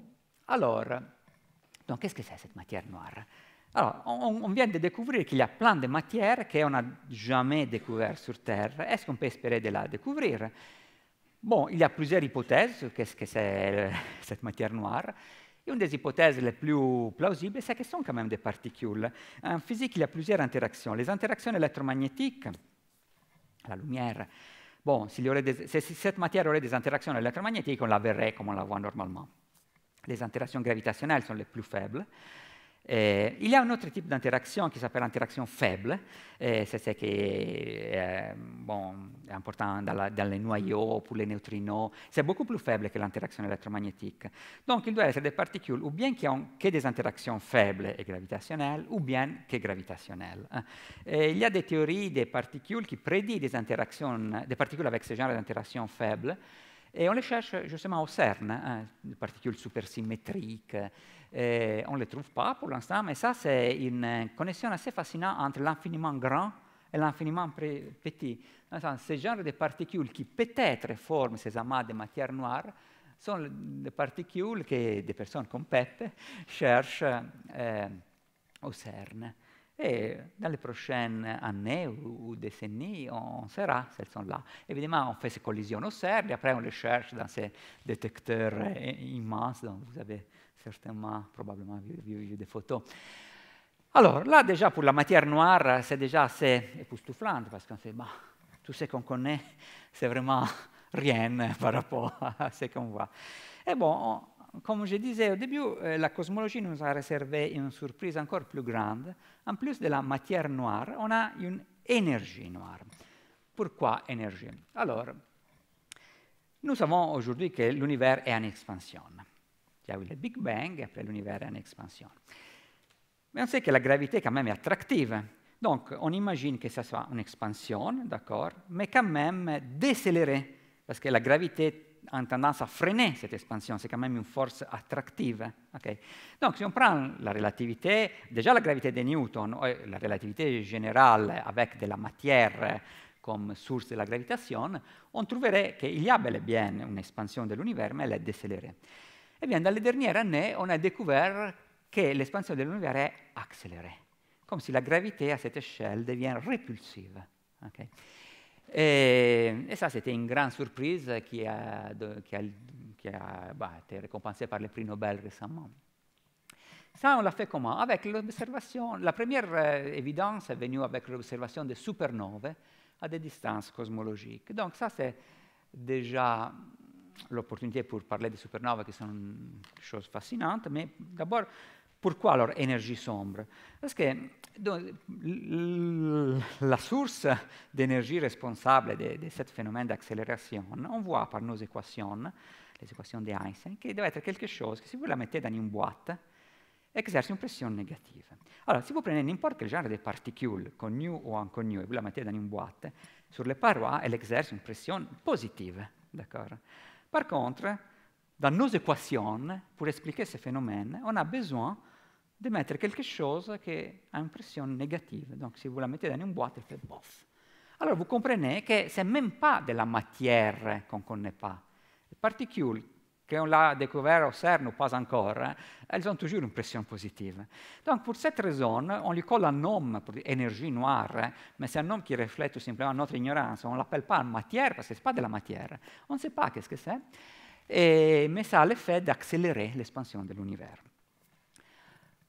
alors, donc qu'est-ce que c'est cette matière noire Alors, on, on, vient de découvrir qu'il y a plein de matières qu'on n'a jamais découvertes sur Terre. Est-ce qu'on peut espérer de la découvrir Bon, il y a plusieurs hypothèses qu'est-ce que c'est cette matière noire. Et une des hypothèses les plus plausibles, c'est qu'elles sont quand même des particules. En physique, il y a plusieurs interactions. Les interactions électromagnétiques, la lumière, bon, si, des, cette matière aurait des interactions électromagnétiques, on la verrait comme on la voit normalement. Les interactions gravitationnelles sont les plus faibles. Eh, il y a un autre type d'interaction qui s'appelle l'interaction faible. Eh, c'est ce qui est, eh, bon, important dans, les noyaux pour les neutrinos. C'est beaucoup plus faible que l'interaction électromagnétique. Donc, il doit être des particules ou bien qui ont que des interactions faibles et gravitationnelles, ou bien que gravitationnelles. Hein. il y a des théories des particules qui prédisent des, interactions, des particules avec ce genre d'interaction faible. Et on les cherche justement au CERN, hein, des particules supersymétriques on ne les trouve pas pour l'instant, mais ça, c'est une euh, connexion assez fascinante entre l'infiniment grand et l'infiniment petit. ce genre de particules qui peut-être forment ces amas de matière noire sont des particules que des personnes comme cherchent euh, au CERN. Et dans les prochaines années ou, décennies, on saura elles sont là. Évidemment, on fait ces collisions au CERN et après on les cherche dans ces détecteurs euh, immenses dont vous avez certainement, probablement, vu, vu, vu des photos. Alors là, déjà, pour la matière noire, c'est déjà assez époustouflant, parce qu'on se dit, bah, tout ce qu'on connaît, c'est vraiment rien par rapport à ce qu'on voit. Et bon, on, comme je disais au début, euh, la cosmologie nous a réservé une surprise encore plus grande. En plus de la matière noire, on a une énergie noire. Pourquoi énergie Alors, nous savons aujourd'hui que l'univers est en expansion. Già il Big Bang e après l'univers en expansion. Mais on sait que la gravité quand même est attractive. Donc on imagine que ça soit une expansion, d'accord, mais quand même décélérée, parce que la gravité a tendance à freiner cette expansion, c'est quand même une force attractive. Okay. Donc si on prend la relativité, déjà la gravité de Newton, eh, la relativité générale avec de la matière comme source de la gravitation, on trouverait qu'il y a bel et bien une expansion de l'univers, mais elle est décélérée. Eh bien, dans les dernières années, on a découvert che l'expansion de l'univers est accélérée, comme si la gravité à cette échelle devient répulsive. Okay. Et, et, ça, c'était une grande surprise qui a, qui a, qui a bah, été récompensée par le prix Nobel récemment. Ça, on l'a fait comment Avec l'observation, la première euh, évidence est venue avec l'observation des supernovae à des distances cosmologiques. Donc ça, c'est déjà l'opportunità per parlare di supernova che sono una cosa fascinante, ma d'abord, pourquoi alors énergie sombre Parce la source d'energia responsabile di questo fenomeno phénomène d'accélération, on voit par nos équations, les di Einstein, che deve essere qualcosa che se voi la mettete in una boîte, esercita una pressione negativa. Allora, se voi prendete n'importe quel genere di particule, con nu o inconnue, e voi la mettete in una boîte, sulle parois, elle exerce une pressione positiva, d'accordo? Par contre, dans nos équations, pour expliquer ce phénomène, on a besoin de mettre quelque chose qui a une pression négative. Donc, si vous la mettez dans une boîte, elle fait bof. Alors, vous comprenez que ce n'est même pas de la matière qu'on ne connaît pas. Les particules que on l'a découvert au CERN ou pas encore, elles ont toujours une pression positive. Donc pour cette raison, on lui colle un nom pour énergie noire, mais c'est un nom qui reflète tout simplement notre ignorance. On ne l'appelle pas matière parce que ce n'est pas de la matière. On ne sait pas qu'est-ce que c'est, Et, mais ça a l'effet d'accélérer l'expansion de l'univers.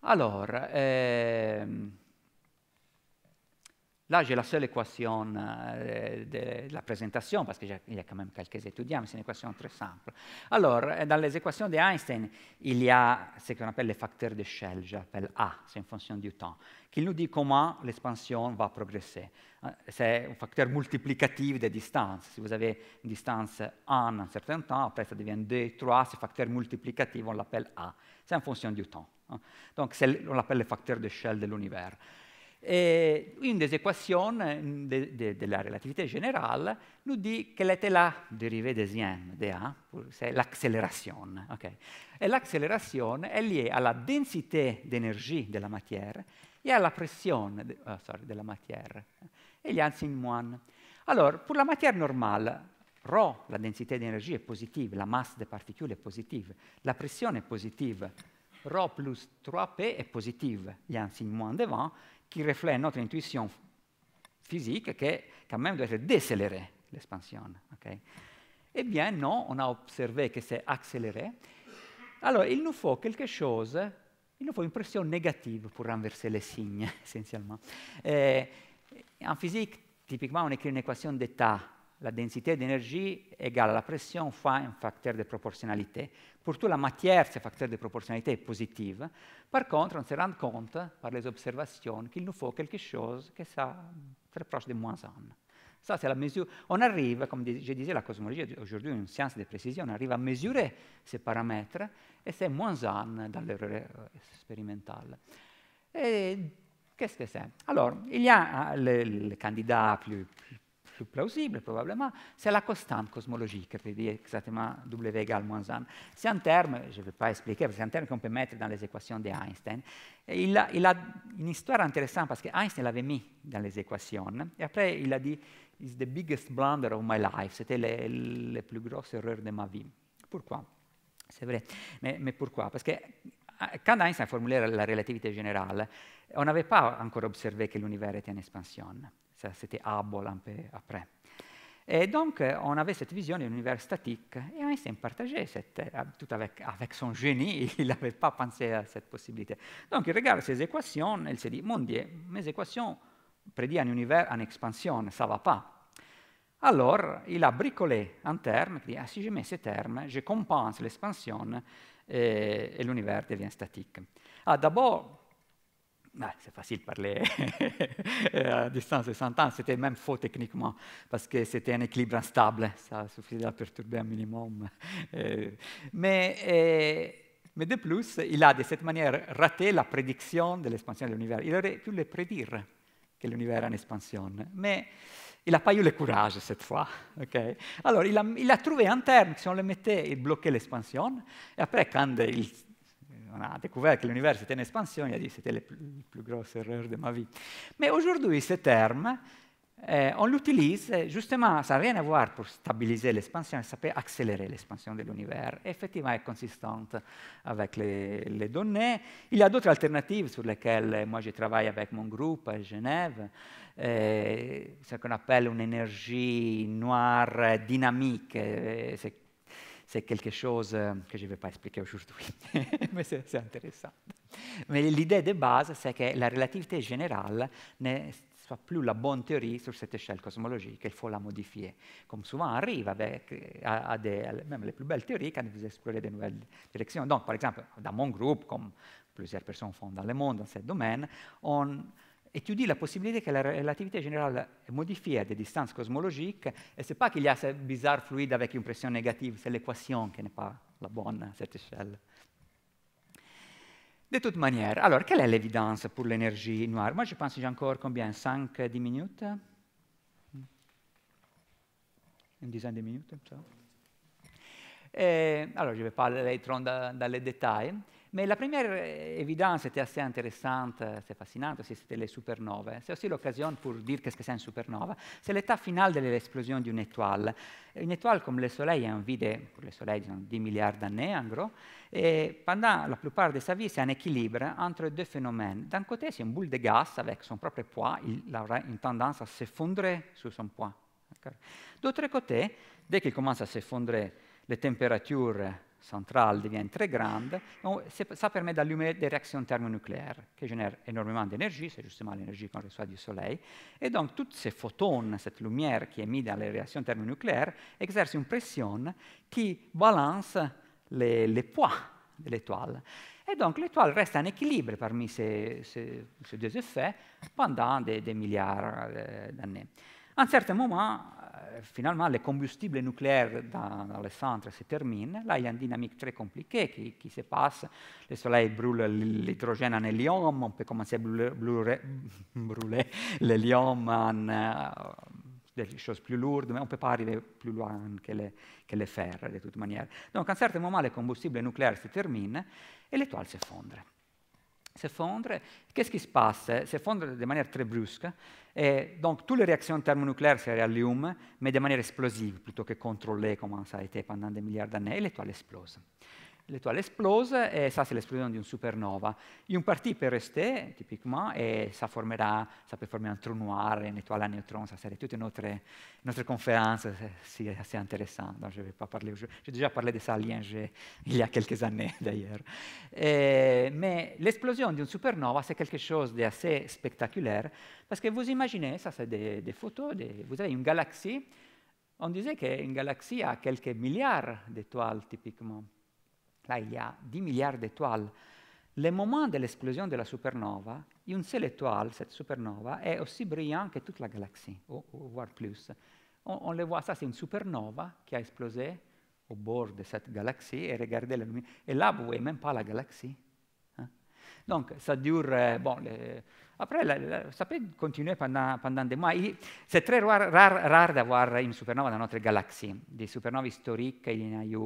Alors, euh, Là, j'ai la seule équation euh, de la présentation, parce qu'il y a quand même quelques étudiants, mais c'est une équation très simple. Alors, euh, dans les équations d'Einstein, il y a ce qu'on appelle les facteurs d'échelle, j'appelle A, c'est une fonction du temps, qui nous dit comment l'expansion va progresser. Euh, c'est un facteur multiplicatif des distances. Si vous avez une distance 1 un certain temps, après ça devient 2, 3, ce facteur multiplicatif, on l'appelle A. C'est une fonction du temps. Hein. Donc, on l'appelle le facteur d'échelle de l'univers. E eh, in des équations mm, de, de, de, la relativité générale nous dit che était la dérivée des IM de A, l'accélération. Okay. Et l'accélération est liée alla densità d'énergie della matière e alla pressione pression de, oh, sorry, de la matière. Et eh, Janssen moine. Alors, pour la matière normale, ρ, la densità d'énergie, è positiva, la masse delle particule è positiva, la pressione è positiva, ρ plus 3P è positiva, est positive, Janssen moine devant, qui reflète notre intuition physique que quand même doit être décélérée, l'expansion. Okay? Eh bien non, on a observé que c'est accéléré. Alors il nous faut quelque chose, il nous faut une pression négative pour renverser les signes, essentiellement. Et euh, en physique, typiquement, on écrit une équation d'état la densité d'énergie égale à la pression fois un facteur de proportionnalité. Pour tout la matière, ce facteur de proportionnalité est positif. Par contre, on se rend compte, par les observations, qu'il nous faut quelque chose qui est très proche de moins 1. Ça, c'est la mesure. On arrive, comme je disais, la cosmologie aujourd'hui est une science de précision, on arrive à mesurer ces paramètres et c'est moins 1 dans l'erreur euh, expérimentale. Et qu'est-ce que c'est Alors, il y a euh, le, les candidats plus, plus plus plausible, probablement, c'est la constante cosmologique qui dit exactement W égale moins 1. C'est un terme, je ne vais cioè, pas expliquer, c'est un terme qu'on peut mettre dans les équations d'Einstein. il, a, il a une histoire intéressante parce qu'Einstein l'avait mis dans les équations. Et après, il a dit It's the biggest blunder of my life. C'était eh, la plus grosse erreur de ma vie. Pourquoi C'est vrai. Mais, mais pourquoi Parce que quand Einstein a formulé la relativité générale, on n'avait pas encore observé que l'univers était en expansion. c'était Hubble un peu après. Et donc, eh, on avait cette vision de l'univers statique, et Einstein partageait cette, eh, tout avec, avec son génie, il n'avait pas pensé à cette possibilité. Donc, il regarde ses équations, et il se dit, mon Dieu, mes équations prédisent un univers en expansion, ça ne va pas. Alors, il a bricolé un terme qui dit, ah, si je mets ce terme, je compense l'expansion et l'univers devient statique. Ah, D'abord, ah, c'est facile de parler euh, à distance de 100 ans, c'était même faux techniquement, parce que c'était un équilibre instable, ça suffisait à perturber un minimum. Euh, euh, mais, de plus, il a de cette manière raté la prédiction de l'expansion de l'univers. Il aurait pu le prédire que l'univers est en expansion, mais il n'a pas eu le courage cette fois. Alors, il a, il a, trouvé un terme, si on le mettait, il bloquait l'expansion, et après, quand il on a découvert que l'univers était en expansion, il a dit c'était le plus, plus grosse erreur de ma vie. Mais aujourd'hui, ce terme, eh, on l'utilise justement, ça n'a rien à voir pour stabiliser l'expansion, ça peut accélérer l'expansion de l'univers. Effectivement, è consistente avec les, les données. Il y a d'autres alternatives sur lesquelles moi je travaille avec mon groupe à Genève, eh, ce qu'on appelle une énergie noire dynamique. Eh, c'est c'est quelque chose euh, que je ne vais pas expliquer aujourd'hui, mais c'est intéressant. Mais l'idée de base, c'est que la relativité générale ne soit plus la bonne théorie sur cette échelle cosmologique, il faut la modifier. Comme souvent arrive euh, des, même les plus belles théories quand vous explorez de nouvelles directions. Donc, par exemple, dans mon groupe, comme plusieurs personnes font dans le monde dans ce domaine, on e tu chiudi la possibilità che la relatività generale modifie des distances cosmologiques, e c'est pas qu'il y a ce bizarre fluide avec une pression négative, c'est l'équation qui n'est pas la bonne à cette échelle. De toute manière, alors, quelle est l'évidence pour l'énergie noire Moi, je pense que j'ai encore combien 5-10 minutes Une dizaine de minutes, ça. Et, alors, je ne vais pas aller trop dans, dans les détails. Mais la première évidence était interessante, intéressante, c'est fascinant aussi, c'était les supernovae. C'est aussi l'occasion pour dire qu'est-ce que c'est une supernova. C'est l'état finale de l'explosion d'une étoile. Une étoile comme le Soleil è un vide, le Soleil, disons, 10 milliards d'années en gros, pendant la plupart de sa vie, c'est un équilibre entre deux phénomènes. D'un côté, c'è un boule de gaz avec son propre poids, il aura une tendance à s'effondrer sur son poids. D'autre côté, dès qu'il commence à s'effondrer, le températures centrale devient très grande. Donc, ça permet d'allumer des réactions thermonucléaires qui génèrent énormément d'énergie, c'est justement l'énergie qu'on reçoit du Soleil. Et donc, toutes ces photons, cette lumière qui est mise dans les réactions thermonucléaires, exerce une pression qui balance les, les poids de l'étoile. Et donc, l'étoile reste en équilibre parmi ces, ces, ces deux effets pendant des, des milliards euh, d'années. À un certain moment, finalement, le combustible nucléaire dans, dans, le centre se termine. Là, il y a une dynamique très compliquée qui, Le soleil brûle l'idrogeno en un on come commencer à brûler, brûler, brûler l'hélium en euh, des choses plus lourdes, mais on ne peut pas arriver plus loin que les, que les fers, de toute manière. Donc, à un certain moment, le combustible nucléaire se termine et l'étoile s'effondre s'effondre. Qu'est-ce qui se passe S'effondre de manière très brusque. Et donc, toutes les réactions thermonucléaires se réallument, mais de manière explosive, plutôt que contrôlée comme ça a été pendant des milliards d'années, et l'étoile explose. L'étoile explose e ça c'est l'esplosione di un supernova. In un parti per rester, typiquement, e ça, formerà, ça peut former un trou noir, une étoile à neutrons, ça serait toute une autre, une autre conférence, c'est assez intéressant, donc je vais pas parler J'ai déjà parlé de ça à Liège il y a quelques années d'ailleurs. Eh, mais l'esplosione di un supernova c'est quelque chose d'assez spectaculaire, parce que vous imaginez, ça c'est des, des, photos, des, vous avez une galaxie, on disait qu'une galaxie a quelques milliards d'étoiles typiquement là il y a 10 milliards d'étoiles. Le moment de l'explosion de la supernova, une seule étoile, cette supernova, est aussi brillante que toute la galaxie, ou, ou voire plus. On, on, le voit, ça c'est une supernova qui a explosé au bord de cette galaxie et regardez la lumière. Et là, vous ne voyez même pas la galaxie. Hein? Donc, ça dure. Euh, bon, les... après, la, la, ça peut continuer pendant, pendant des mois. C'est très rare, rare, rare d'avoir une supernova dans notre galaxie. Des supernovas historiques, il y en a eu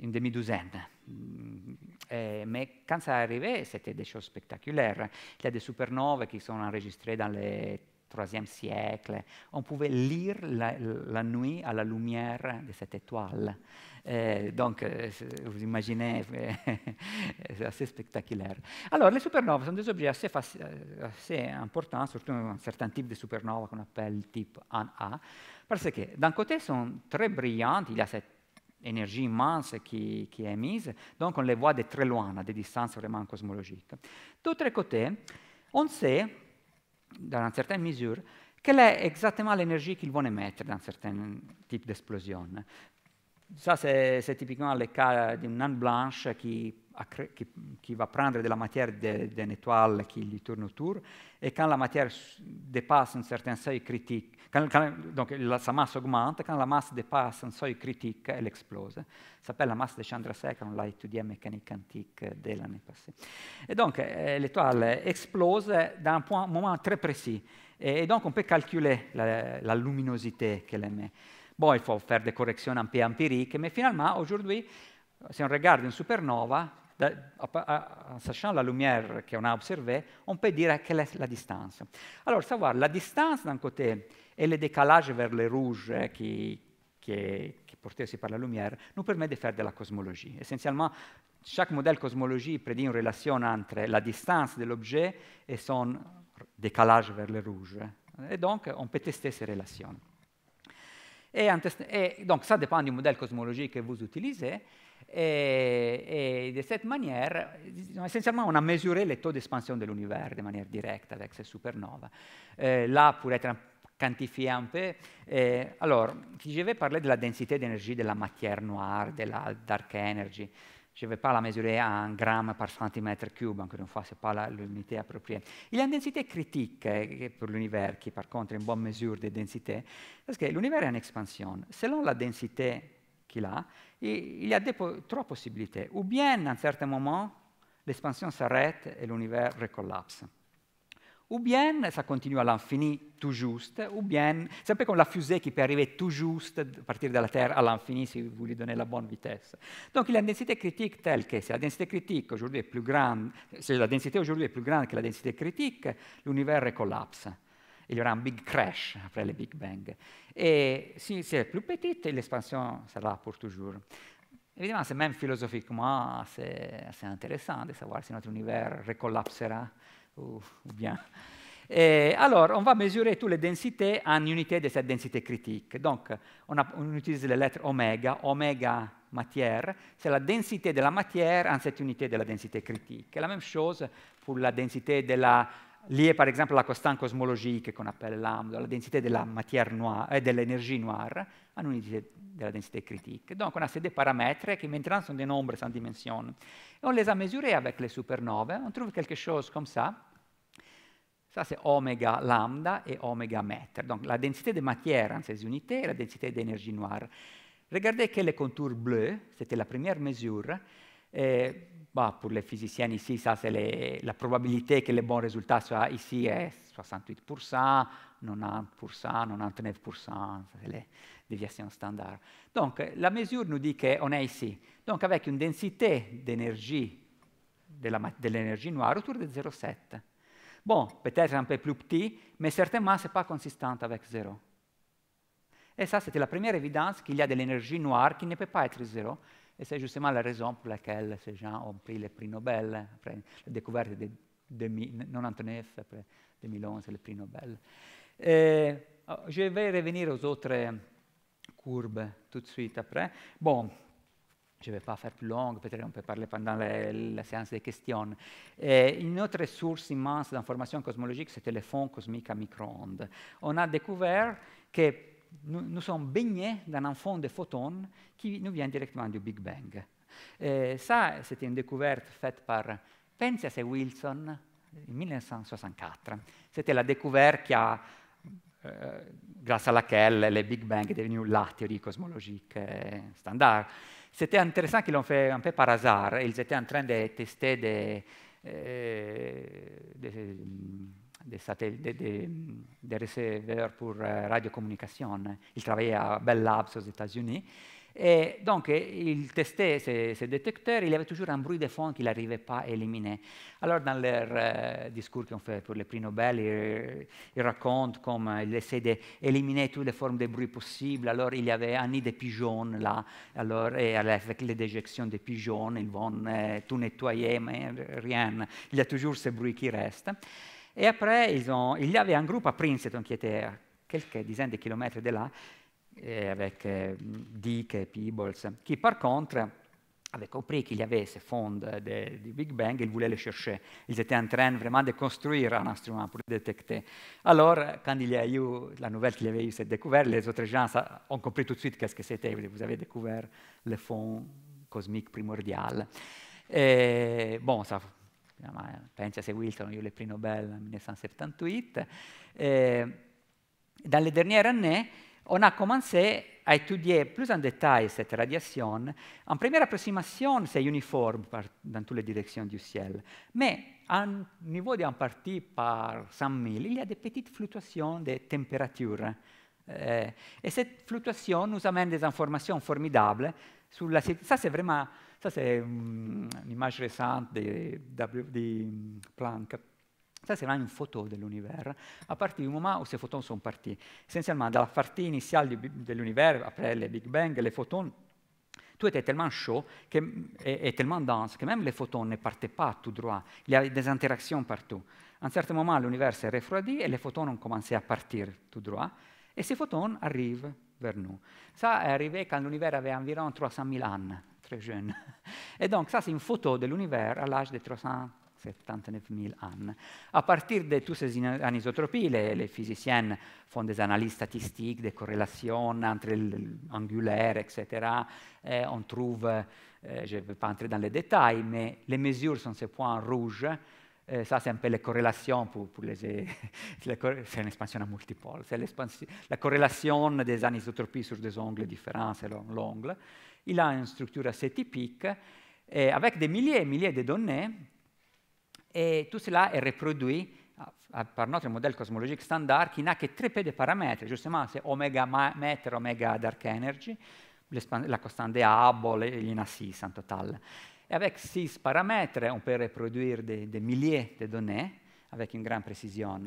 une demi-douzaine. mais mm, quand eh, ça arrivait, c'était des choses spectaculaires. Il y a des supernovas qui sont enregistrées dans le IIIe siècle. On pouvait lire la, la, nuit à la lumière de cette étoile. Eh, euh, donc, vous imaginez, c'est assez spectaculaire. Alors, les supernoves sont des objets assez, euh, assez importants, surtout un certain type de supernova qu'on appelle type 1A, parce que d'un côté, sont très brillantes, il y a cette énergie immense qui, qui, est émise. Donc, on les voit de très loin, à des distances vraiment cosmologiques. D'autre côté, on sait, dans une certaine mesure, quelle est exactement l'énergie qu'ils vont émettre dans certains types d'explosions. Ça, c'est typiquement le cas d'une naine blanche qui qui, qui va prendere della matière de, de nettoile qui lui tourne autour, e quando la matière dépasse un certo seuil critique, quand, la, massa masse augmente, quand la massa dépasse un seuil critique, elle explose. Ça s'appelle la masse de Chandrasekhar, on l'a étudié en mécanique antique euh, dès l'année passée. Et donc euh, l'étoile explose dans un, un moment très précis, E, et, donc on peut calculer la, la che qu'elle Poi, Bon, il faut faire des corrections un peu empiriques, ma finalement, aujourd'hui, se on regarde une supernova, sachant la lumière qu'on a observée, on peut dire quelle est la distance. Alors, savoir la distance d'un côté et le décalage vers le rouge eh, qui, qui, est, qui, est, porté aussi par la lumière nous permet de faire de la cosmologie. Essentiellement, chaque modèle cosmologie prédit une relation entre la distance de l'objet et son décalage vers le rouge. Et donc, on peut tester ces relations. Et, et, donc, ça dépend du modèle cosmologique que vous utilisez. Et, et de cette manière, essentiellement, on a mesuré les taux d'expansion de l'univers de manière directe avec ces supernovas. Euh, là, pour être un un peu. Eh, alors, je vais parler de la densité d'énergie de la matière noire, de la dark energy. Je ne vais pas la mesurer en grammes par centimètre cube, encore une fois, ce n'est pas l'unité appropriée. Il y a une densité critique pour l'univers, qui par contre est une bonne mesure de densité, parce que l'univers est en expansion. Selon la densité qu'il a, il y a des, trois possibilités. Ou bien, à un certain moment, l'expansion s'arrête et l'univers recollapse. Ou bien, ça continue à l'infini, tout juste, ou bien, c'est un peu comme la fusée qui peut arriver tout juste, à partir de la Terre à l'infini, si vous lui donnez la bonne vitesse. Donc, la densité critique telle que, si la densité critique aujourd'hui est plus grande, si la densité aujourd'hui est plus grande que la densité critique, l'univers collapse. Il y aura un big crash après le Big Bang. Et si c'est plus petit, l'expansion sera pour toujours. Évidemment, c'est même philosophiquement assez, ah, assez intéressant de savoir si notre univers recollapsera Ou bien. Et eh, alors, on va mesurer toutes les densités en unité de cette densité critique. Donc, on, a, on utilise la lettre oméga, oméga matière, c'est la densité de la matière en cette unité de la densité critique. Et la même chose pour la densité de la Lì è per esempio la costante cosmologica con appelle lambda, la densità della matière eh, dell'energia noire, a unité della densità critique. Donc on a ces deux paramètres qui maintenant sont des nombres sans dimension. Et on les a mesurés avec le supernovae, on trouve quelque chose comme ça. Ça c'est oméga lambda et oméga mètre. Donc la densité de matière en ces unités e la densité d'énergie noire. Regardez que les contours bleus, c'était la première mesure, eh, bah, pour les physiciens ici, ça c'est les, la probabilità che les bons résultats soient ici est 68%, 90%, 99%, ça c'est les déviations standards. Donc la mesure nous dit qu'on est ici. Donc avec une densità d'énergie, dell'énergie de noire autour di 0,7. Bon, peut-être un peu plus petit, ma certainement ce n'est pas consistant avec 0. Et ça, c'était la première évidence qu'il y a de l'énergie noire qui ne peut pas être 0, Et c'est justement la raison pour laquelle ces gens ont pris le prix Nobel, après la découverte de 1999, après 2011, le prix Nobel. Et, oh, je vais revenir aux autres courbes tout de suite après. Bon, je ne vais pas faire plus long, peut-être on peut parler pendant la, la séance des questions. Et une autre source immense d'informations cosmologiques, c'était le fond cosmique à micro-ondes. On a découvert que nous, sommes baignés dans un fond de photons qui nous vient directement du Big Bang. ça, c'était une découverte faite par Penzias et Wilson en 1964. C'était la découverte qui a euh, grâce à laquelle le Big Bang est devenu la théorie cosmologique euh, standard. C'était intéressant qu'ils l'ont fait un peu par hasard. Ils étaient en train de tester des euh, des, des, pour radio eh, radiocommunication. Il travaillait à Bell Labs aux États-Unis. Et donc, eh, il testait ces, détecteurs, il y avait toujours un bruit de fond qu'il n'arrivait pas à éliminer. Alors, dans leur eh, discours qu'ils ont fait pour les prix Nobel, ils, raconte racontent comme il ils d'éliminer toutes les formes de bruit possibles. Alors, il y avait un nid de pigeons là. Alors, et avec les déjections des pigeons, ils vont tout nettoyer, mais rien. Il y a toujours ce bruit qui reste. E après, ils ont, il y avait un groupe à Princeton qui était à quelques dizaines de kilomètres de là, avec Dick et Peebles, qui par contre avait compris qu'il y avait ce fond du Big Bang, ils voulaient le chercher. Ils étaient en train vraiment de construire un instrument pour le détecter. Alors, quand il y a eu la nouvelle qu'il y avait eu cette découverte, les autres gens ont compris tout de suite qu'est-ce que c'était. Vous avez découvert le fond cosmique primordial. Et, bon, ça cioè, ma pensi a Wilson, io le primo belle 1978, eh, dalle dernières années, on a commencé à étudier plus en détail cette radiation. En première approximation, c'est uniforme par, dans toutes les directions du ciel. Mais à un niveau d'un parti par 100 000, il y a des petites fluctuations de température. Euh, et cette fluctuation nous amène des informations formidables. Sur la, ça, c'est vraiment questa è un'immagine mm, recente di, di mm, Planck. Ça, c'est une photo de A À partir du moment où ces photons sont partis, essentiellement dans la partie initiale du, après le Big Bang, les photons, tout était tellement chaud que, mm, et, et, tellement dense che même les photons ne partaient pas tout droit. Il y avait des interactions partout. A un certo momento, l'univers s'est refroidi et les photons ont commencé à partir tout droit. Et ces photons arrivent vers nous. Ça est arrivé quand l'univers avait environ 300 000 ans. Et donc, ça, c'est une photo de l'univers à l'âge de 379 000 ans. À partir de toutes ces anisotropies, les, physiciens font des analyses statistiques, des corrélations entre l'angulaire, etc. on trouve, euh, je ne vais pas entrer dans les détails, mais les mesures sont ces points rouges euh, ça, c'est un peu les corrélations pour, les. c'est une expansion à C'est la corrélation des anisotropies sur des ongles différents selon l'ongle. Il a une structure assez typique, et avec des milliers et milliers de données, et tout cela est reproduit par notre modèle cosmologique standard qui n'a que très peu de paramètres. Justement, c'est oméga mètre, oméga dark energy, la costante de Hubble, il y en a 6 en total. Et avec 6 paramètres, on peut reproduire des, des, milliers de données avec une grande précision.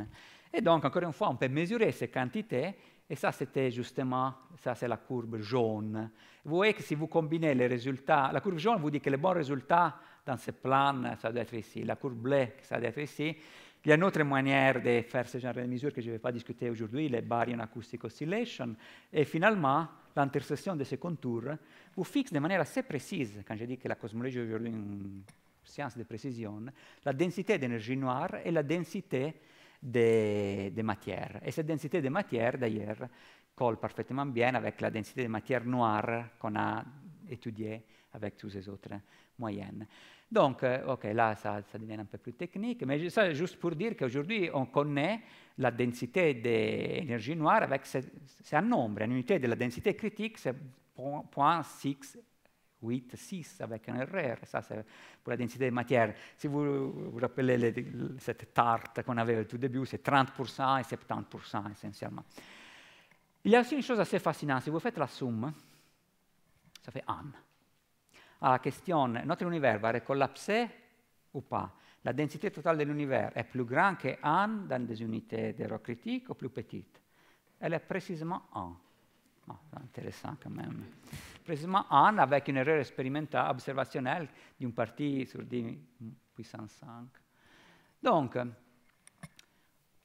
Et donc, encore une fois, on peut mesurer ces quantités Et ça, c'était justement, ça c'est la courbe jaune. Vous voyez que si vous combinez les résultats, la courbe jaune vous dit que les bons résultats dans ce plan, ça doit être ici. La courbe bleue, ça doit être ici. Il y a une autre manière de faire ce genre de mesures que je ne vais pas discuter aujourd'hui, les baryon acoustic oscillation. Et finalement, l'intersection de ces contours vous fixe de manière assez précise, quand je dis que la cosmologie aujourd'hui une science de précision, la densité d'énergie noire et la densité des, matières. Et cette densité de matières, e d'ailleurs, colle parfaitement bien avec la densité de matières noires qu'on a étudiée avec tous les autres moyennes. Donc, euh, ok, là, ça, devient un peu plus technique, mais ça, juste pour dire qu'aujourd'hui, on connaît la densité d'énergie noire, avec, c'est un nombre, une unité de la densité critique, c'est 0.6 8, 6 avec un RR, ça c'est pour la densité de matière. Si vous vous rappelez les, cette tarte qu'on avait au tout début, c'est 30% et 70% essentiellement. Il y a aussi une chose assez fascinante, si vous faites la somme, ça fait 1. À ah, la question, notre univers va recollapser ou pas La densité totale de l'univers est plus grande que 1 dans des unités critique ou plus petite Elle est précisément 1. Ah, interessant quand même. Précisément, Anne, avec une erreur expérimentale observationnelle d'une partie sur 10 puissance 5. Donc,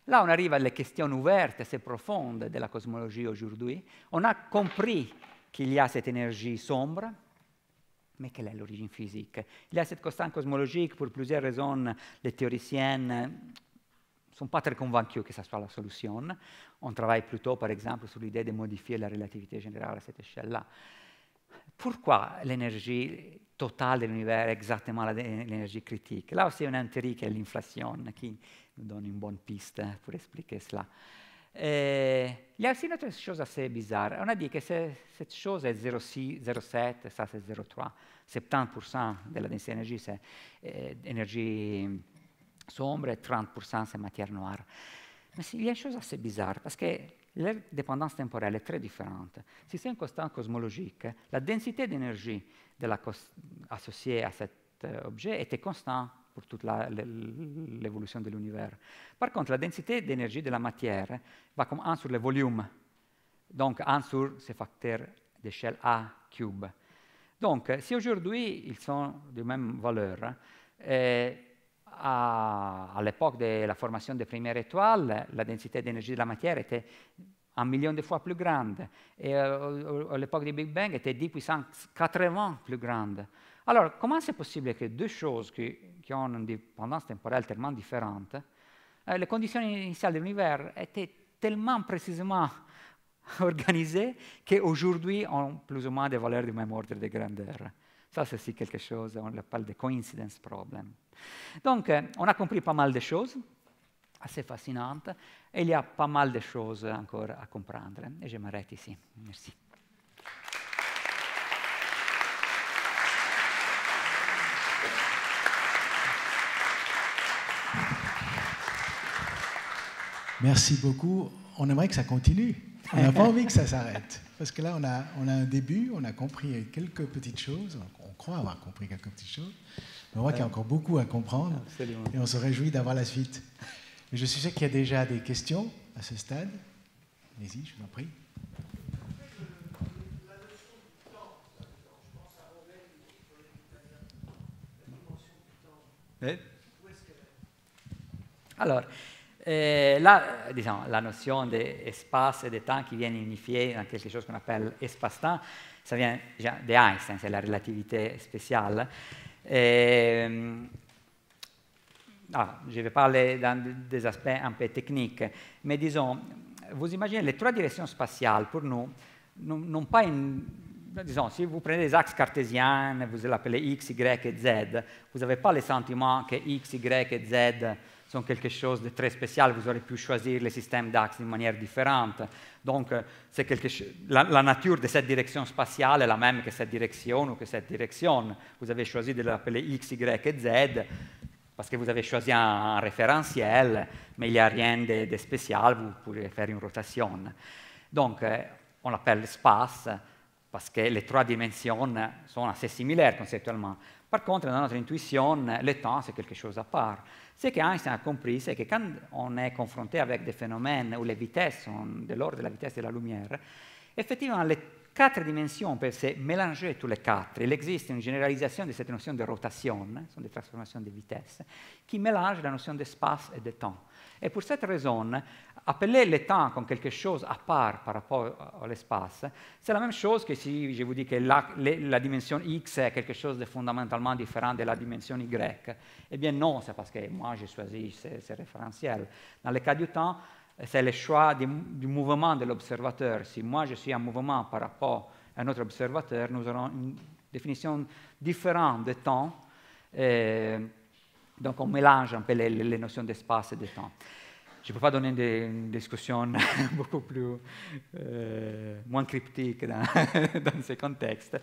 là, on arrive alle questions ouverte, assez profonde della cosmologia aujourd'hui. On a compris qu'il y a cette énergie sombre, ma quelle è l'origine physique Il y a cette constante cosmologique per plusieurs raisons. Les théoriciennes sont pas très convaincus que ce soit la solution. On travaille plutôt, par exemple, sur l'idée de modifier la relativité générale à cette échelle-là. Pourquoi l'énergie totale de l'univers est exactement l'énergie critique Là aussi, on a une théorie qui est l'inflation, qui nous donne une bonne piste pour expliquer cela. Et eh, il y a aussi une autre chose assez bizarre. On a dit que cette chose est 0,7, ça c'est 0,3. 70% de la densité d'énergie, c'est euh, énergie sombre et 30% c'est matière noire. Mais il y a une chose assez bizarre, parce que la dépendance temporelle est très différente. Si c'est un constante cosmologique, la densité d'énergie de associée à cet euh, objet était constante pour toute l'évolution de l'univers. Par contre, la densité d'énergie de la matière va comme 1 sur le volume, donc 1 sur ce facteur d'échelle A cube. Donc, si aujourd'hui ils sont de même valeur, eh, à, l'époque de la formation des premières étoiles, la densité d'énergie de la matière était un million de fois plus grande. Et à l'époque du Big Bang, était 10 puissance 80 plus grande. Alors, comment c'est possibile que deux choses qui, qui ont une dépendance temporelle tellement différente, euh, les conditions initiales de l'univers étaient tellement précisément organisées qu'aujourd'hui ont plus ou moins des valeurs du même ordre de grandeur. Ça, c'est quelque chose, on l'appelle des coincidence problem. Donc, on a compris pas mal de choses assez fascinantes et il y a pas mal de choses encore à comprendre. Et je m'arrête ici. Merci. Merci beaucoup. On aimerait que ça continue. On n'a pas envie que ça s'arrête. Parce que là, on a, on a un début, on a compris quelques petites choses crois avoir compris quelques petites choses. Mais on voit qu'il y a encore beaucoup à comprendre. Et on se réjouit d'avoir la suite. je suis sûr qu'il y a déjà des questions à ce stade. Allez-y, je vous en prie. Eh? Alors, eh, la, la notion d'espace et de temps qui viennent unifier dans quelque chose qu'on appelle espace-temps, ça vient déjà d'Einstein, c'est la relativité spéciale. Et, ehm, ah, je vais parler des aspects un peu techniques, mais disons, vous imaginez les trois directions spatiales pour nous, non, pas une, disons, si vous prenez les axes cartésiens, vous l'appelez X, Y et Z, vous n'avez pas le sentiment que X, Y et Z sont quelque chose de très spécial. Vous aurez pu choisir les systèmes d'axes d'une manière différente. Donc, euh, c'est quelque la, nature de cette direction spatiale est la même que cette direction ou que cette direction. Vous avez choisi de l'appeler X, Y et Z parce que vous avez choisi un, référentiel, mais il n'y a rien de, spécial. Vous pouvez faire une rotation. Donc, euh, on l'appelle espace parce que les trois dimensions sont assez similaires conceptuellement. Par contre, dans notre intuition, le temps, c'est quelque chose à part. Ce que Einstein a compris, c'est que quand on est confronté avec des phénomènes où les vitesses sont de l'ordre de la vitesse de la lumière, effectivement, les quatre dimensions peuvent se mélanger toutes les quatre. Il existe une généralisation de cette notion de rotation, hein, sont des transformations de vitesse, qui mélange la notion d'espace et de temps. Et pour cette raison, Appeler le temps comme quelque chose à part par rapport à l'espace, c'est la même chose que si je vous dis que la, dimension X est quelque chose de fondamentalement différent de la dimension Y. Eh bien non, c'est parce que moi j'ai choisi ce, référentiel. Dans le cas du temps, c'est le choix du, mouvement de l'observateur. Si moi je suis en mouvement par rapport à un autre observateur, nous aurons une définition différente de temps. Euh, donc on mélange un peu les notions d'espace et de temps. Je ne peux pas donner une discussion beaucoup plus, euh, moins cryptique dans, ce contexte.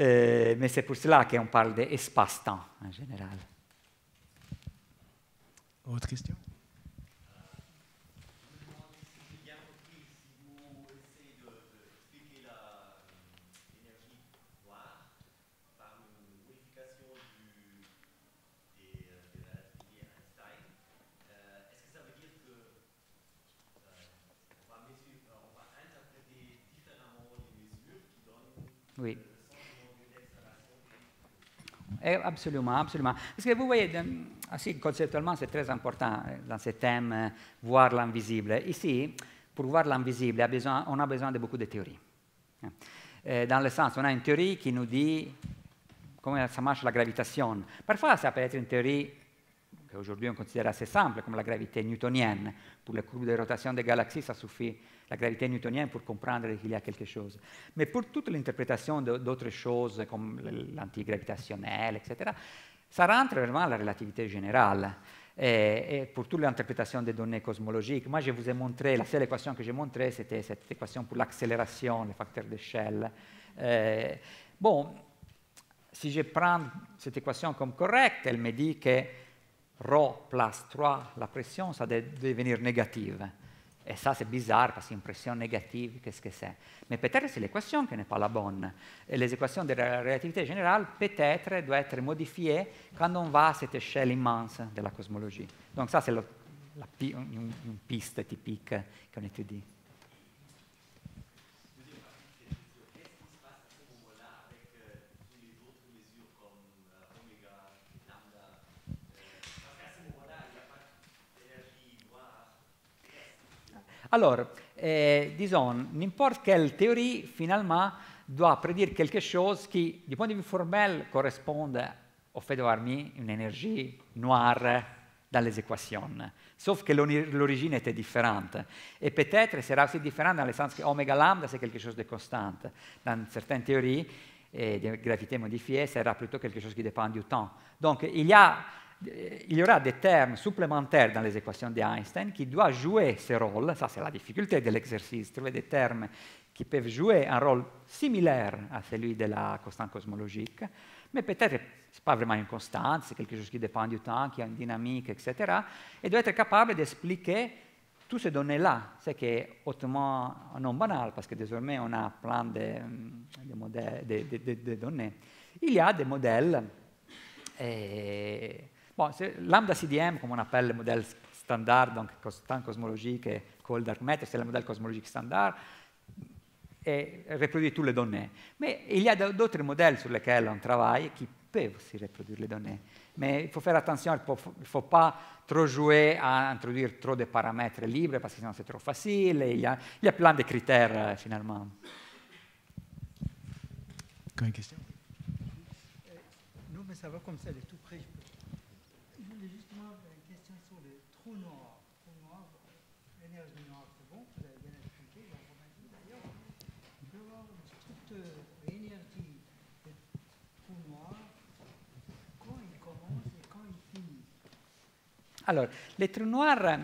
Euh, mais c'est pour cela qu'on parle d'espace-temps en général. Autre question Eh, absolument, absolument. Parce que vous voyez, ah, conceptuellement, c'est très important euh, dans ce thème, euh, voir l'invisible. Ici, pour voir l'invisible, on a besoin de beaucoup de théories. Hein. Euh, dans le sens, on a une théorie qui nous dit comment ça marche la gravitation. Parfois, ça peut être une théorie qu'aujourd'hui on considère assez simple, comme la gravité newtonienne. Pour le courbes de rotation des galaxies, ça suffit la gravité newtonienne pour comprendre qu'il y a quelque chose. Mais pour toute l'interprétation d'autres choses comme l'antigravitationnelle, etc., ça rentre vraiment à la relativité générale. Et, pour toute l'interprétation des données cosmologiques, moi je vous ai montré, la seule équation que j'ai montrée, c'était cette équation pour l'accélération, le facteur d'échelle. Euh, bon, si je prends cette équation comme correcte, elle me dit que ρ plus 3, la pression, ça doit devenir négative. e ça c'est bizarre parce que c'est che è. Ma qu'est-ce l'equazione che ne peut la bonne. e les della relatività generale, relativité générale peut-être doivent être modifiées quand va a cette échelle immense de la cosmologie. Donc è una pista tipica che typique qu'on étudie. Allora, eh, disons, n'importe quelle théorie, finalement, doit prédire quelque chose qui, du point de vue formel, correspond au fait d'avoir mis une énergie noire dans les équations. Sauf que l'origine était différente. Et peut-être sera aussi différente dans le sens que oméga lambda, c'est quelque chose de constant. Dans certaines théories, et de gravité modifiée, sera plutôt quelque chose qui dépend du temps. Donc, il y a il y aura des termes supplémentaires dans les équations d'Einstein qui doivent jouer ce rôle. Ça, c'est la difficulté de l'exercice, trouver des termes qui peuvent jouer un rôle similaire à celui de la constante cosmologique, mais peut-être ce n'est pas vraiment une constante, c'est quelque chose qui dépend du temps, qui a une dynamique, etc. Et doit être capable d'expliquer toutes ces données-là, ce qui est hautement non banal, parce que désormais on a plein de, mm, de, modèles, de, de données. Il y a des modèles. Et Bon, lambda CDM, come una pelle model standard, donc tan cosmologique et cold dark matter, c'est le modèle cosmologico standard, e reproduit toutes le données. Ma il y a d'autres modèles sur lesquels on travaille qui peuvent aussi riprodurre le données. Ma il faut faire attention, il ne faut, faut, pas trop jouer à introduire trop de paramètres libres parce que sinon c'est trop facile. Il y, a, il y, a, plein de critères eh, finalement. Comme une question eh, Non, mais ça va comme ça, les tout Alors, les trous noirs, euh,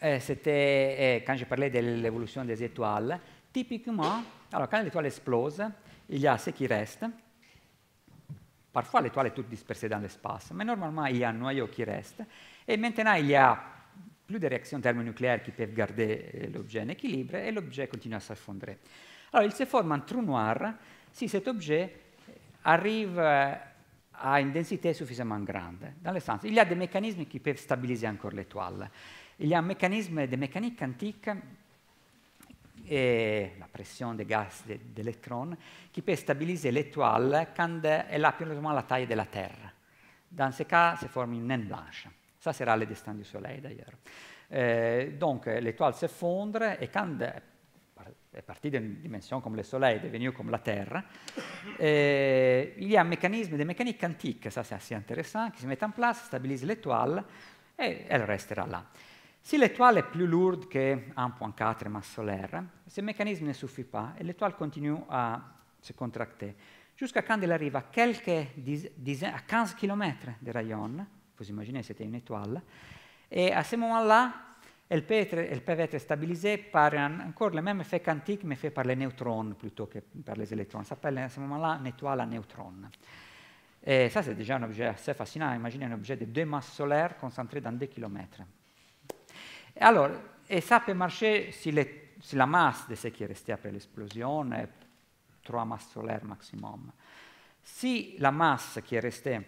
eh, eh, c'était, euh, quand je parlais de l'évolution des étoiles, typiquement, alors quand l'étoile explose, il y a ce qui reste. Parfois, l'étoile est toute dispersée dans l'espace, mais normalement, il y a un noyau qui reste. Et maintenant, il y a plus de réactions thermonucléaires qui peuvent garder euh, l'objet en équilibre et l'objet continue à s'effondrer. Alors, il se forme un trou noir si cet objet arrive euh, a intensità sufficientemente grande. Nel senso, il ha dei meccanismi che peuvent stabilizzare ancora le toile. Il ha a un meccanismo di meccanica antica, eh, la pressione dei gas d'elettroni, che peut stabilizzare le toile quando è la più la taglia della Terra. Dans ce cas, si forma une naine blanche. Ça sera eh, le destin du soleil, d'ailleurs. Eh, donc, si s'effondre e quando è parti d'une dimensioni come le Soleil, è devenu come la Terra, eh, Et il y a un mécanisme, des mécaniques antiques, ça c'est assez intéressant, qui se mettent en place, stabilisent l'étoile e, elle resterà là. Se l'étoile è più lourde che que 1.4 masse solaire, se il mécanisme ne suffit pas l'étoile continua a se contracter jusqu'à quand elle arrive à quelques dizaines, à 15 km de rayon, vous imaginez c'était une étoile, e a ce moment-là, El petre, el pevetre stabilisé par encore le même effet quantique, mais fait par les neutrons plutôt que par les électrons. Ça s'appelle à ce moment-là une étoile à neutrons. Et ça, c'est déjà un objet assez fascinant. Imaginez un objet de deux masses solaires concentrées dans 2 km. Alors, et ça peut marcher si, les, si la masse de ce qui est resté après l'explosion est 3 masses solaires maximum. Si la masse qui est restée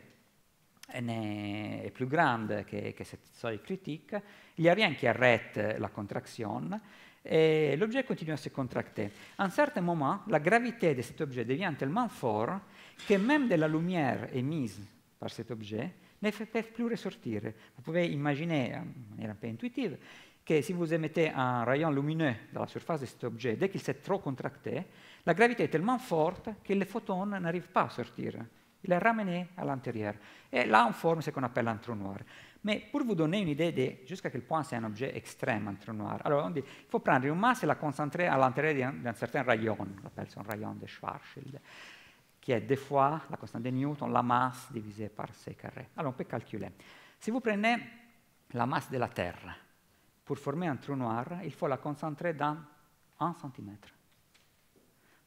è più grande che, che il critique, gli rien qui arrête la contraction, e l'objet continua a se contracter. A un certo momento la gravité de cet objet devient tellement forte che même de la lumière émise par cet objet ne peut più ressortire. Vous pouvez imaginer, euh, de manière un peu intuitive, che si vous émettez un rayon lumineux dans la surface de cet objet, dès qu'il s'est trop contracté, la gravità est tellement forte che le photon n'arrive pas à sortir. il est ramené à l'intérieur. Et là, on forme ce qu'on appelle un trou noir. Mais pour vous donner une idée de jusqu'à quel point c'est un objet extrême, un trou noir, alors on dit il faut prendre une masse et la concentrer à l'intérieur d'un certain rayon, on appelle un rayon de Schwarzschild, qui est deux fois la constante de Newton, la masse divisée par C carré. Alors on peut calculer. Si vous prenez la masse de la Terre, pour former un trou noir, il faut la concentrer dans un centimètre.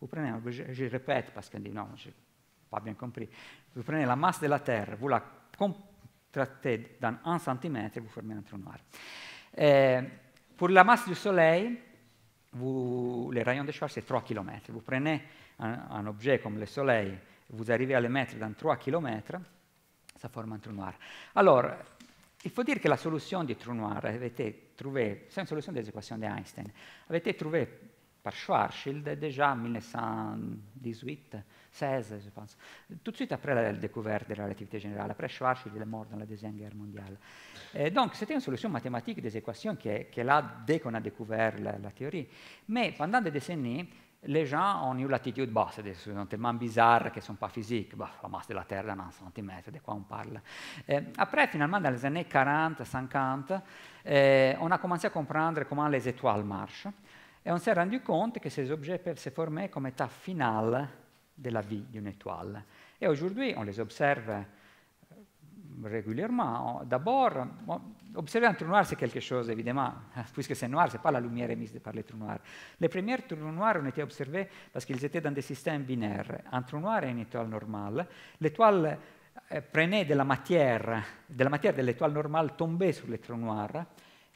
Vous prenez un je répète parce qu'on dit non, abbiamo compreso, vous prenez la masse della Terre, vous la contractez dans un centimètre vous formez un trou noir. Eh, pour la masse du Soleil, vous, les rayons de Schwarzschild, c'est 3 km. Vous prenez un, un, objet comme le Soleil, vous arrivez à le mettre dans 3 km, ça forme un trou noir. Alors, il faut dire que la solution du trou noir c'est une solution des équations d'Einstein, avait été trouvée par Schwarzschild déjà en 1918 16, je pense. Tout de suite après la découverte de la relativité générale, après Schwarzschild il est mort dans la Deuxième Guerre mondiale. Et donc, c'était une solution mathématique des équations qui est, qui est là dès qu'on a découvert la, la, théorie. Mais pendant des décennies, les gens ont eu l'attitude, bah, c'est des solutions tellement bizarres qu'elles ne sont pas physiques, bah, la masse de la Terre un centimètre, de quoi on parle. Et après, finalement, dans les années 40-50, eh, on a commencé à comprendre comment les étoiles marchent. Et on s'est rendu compte que ces objets peuvent se former comme état final de la vie d'une étoile. Et aujourd'hui, on les observe euh, régulièrement. D'abord, observer un trou noir, c'est quelque chose, évidemment, puisque c'est noir, ce n'est pas la lumière émise par les trous noirs. Les premiers trous noirs ont été observés parce qu'ils étaient dans des systèmes binaires, un trou noir et une étoile normale. L'étoile euh, prenait de la matière, de la matière de l'étoile normale tombait sur les trous noirs,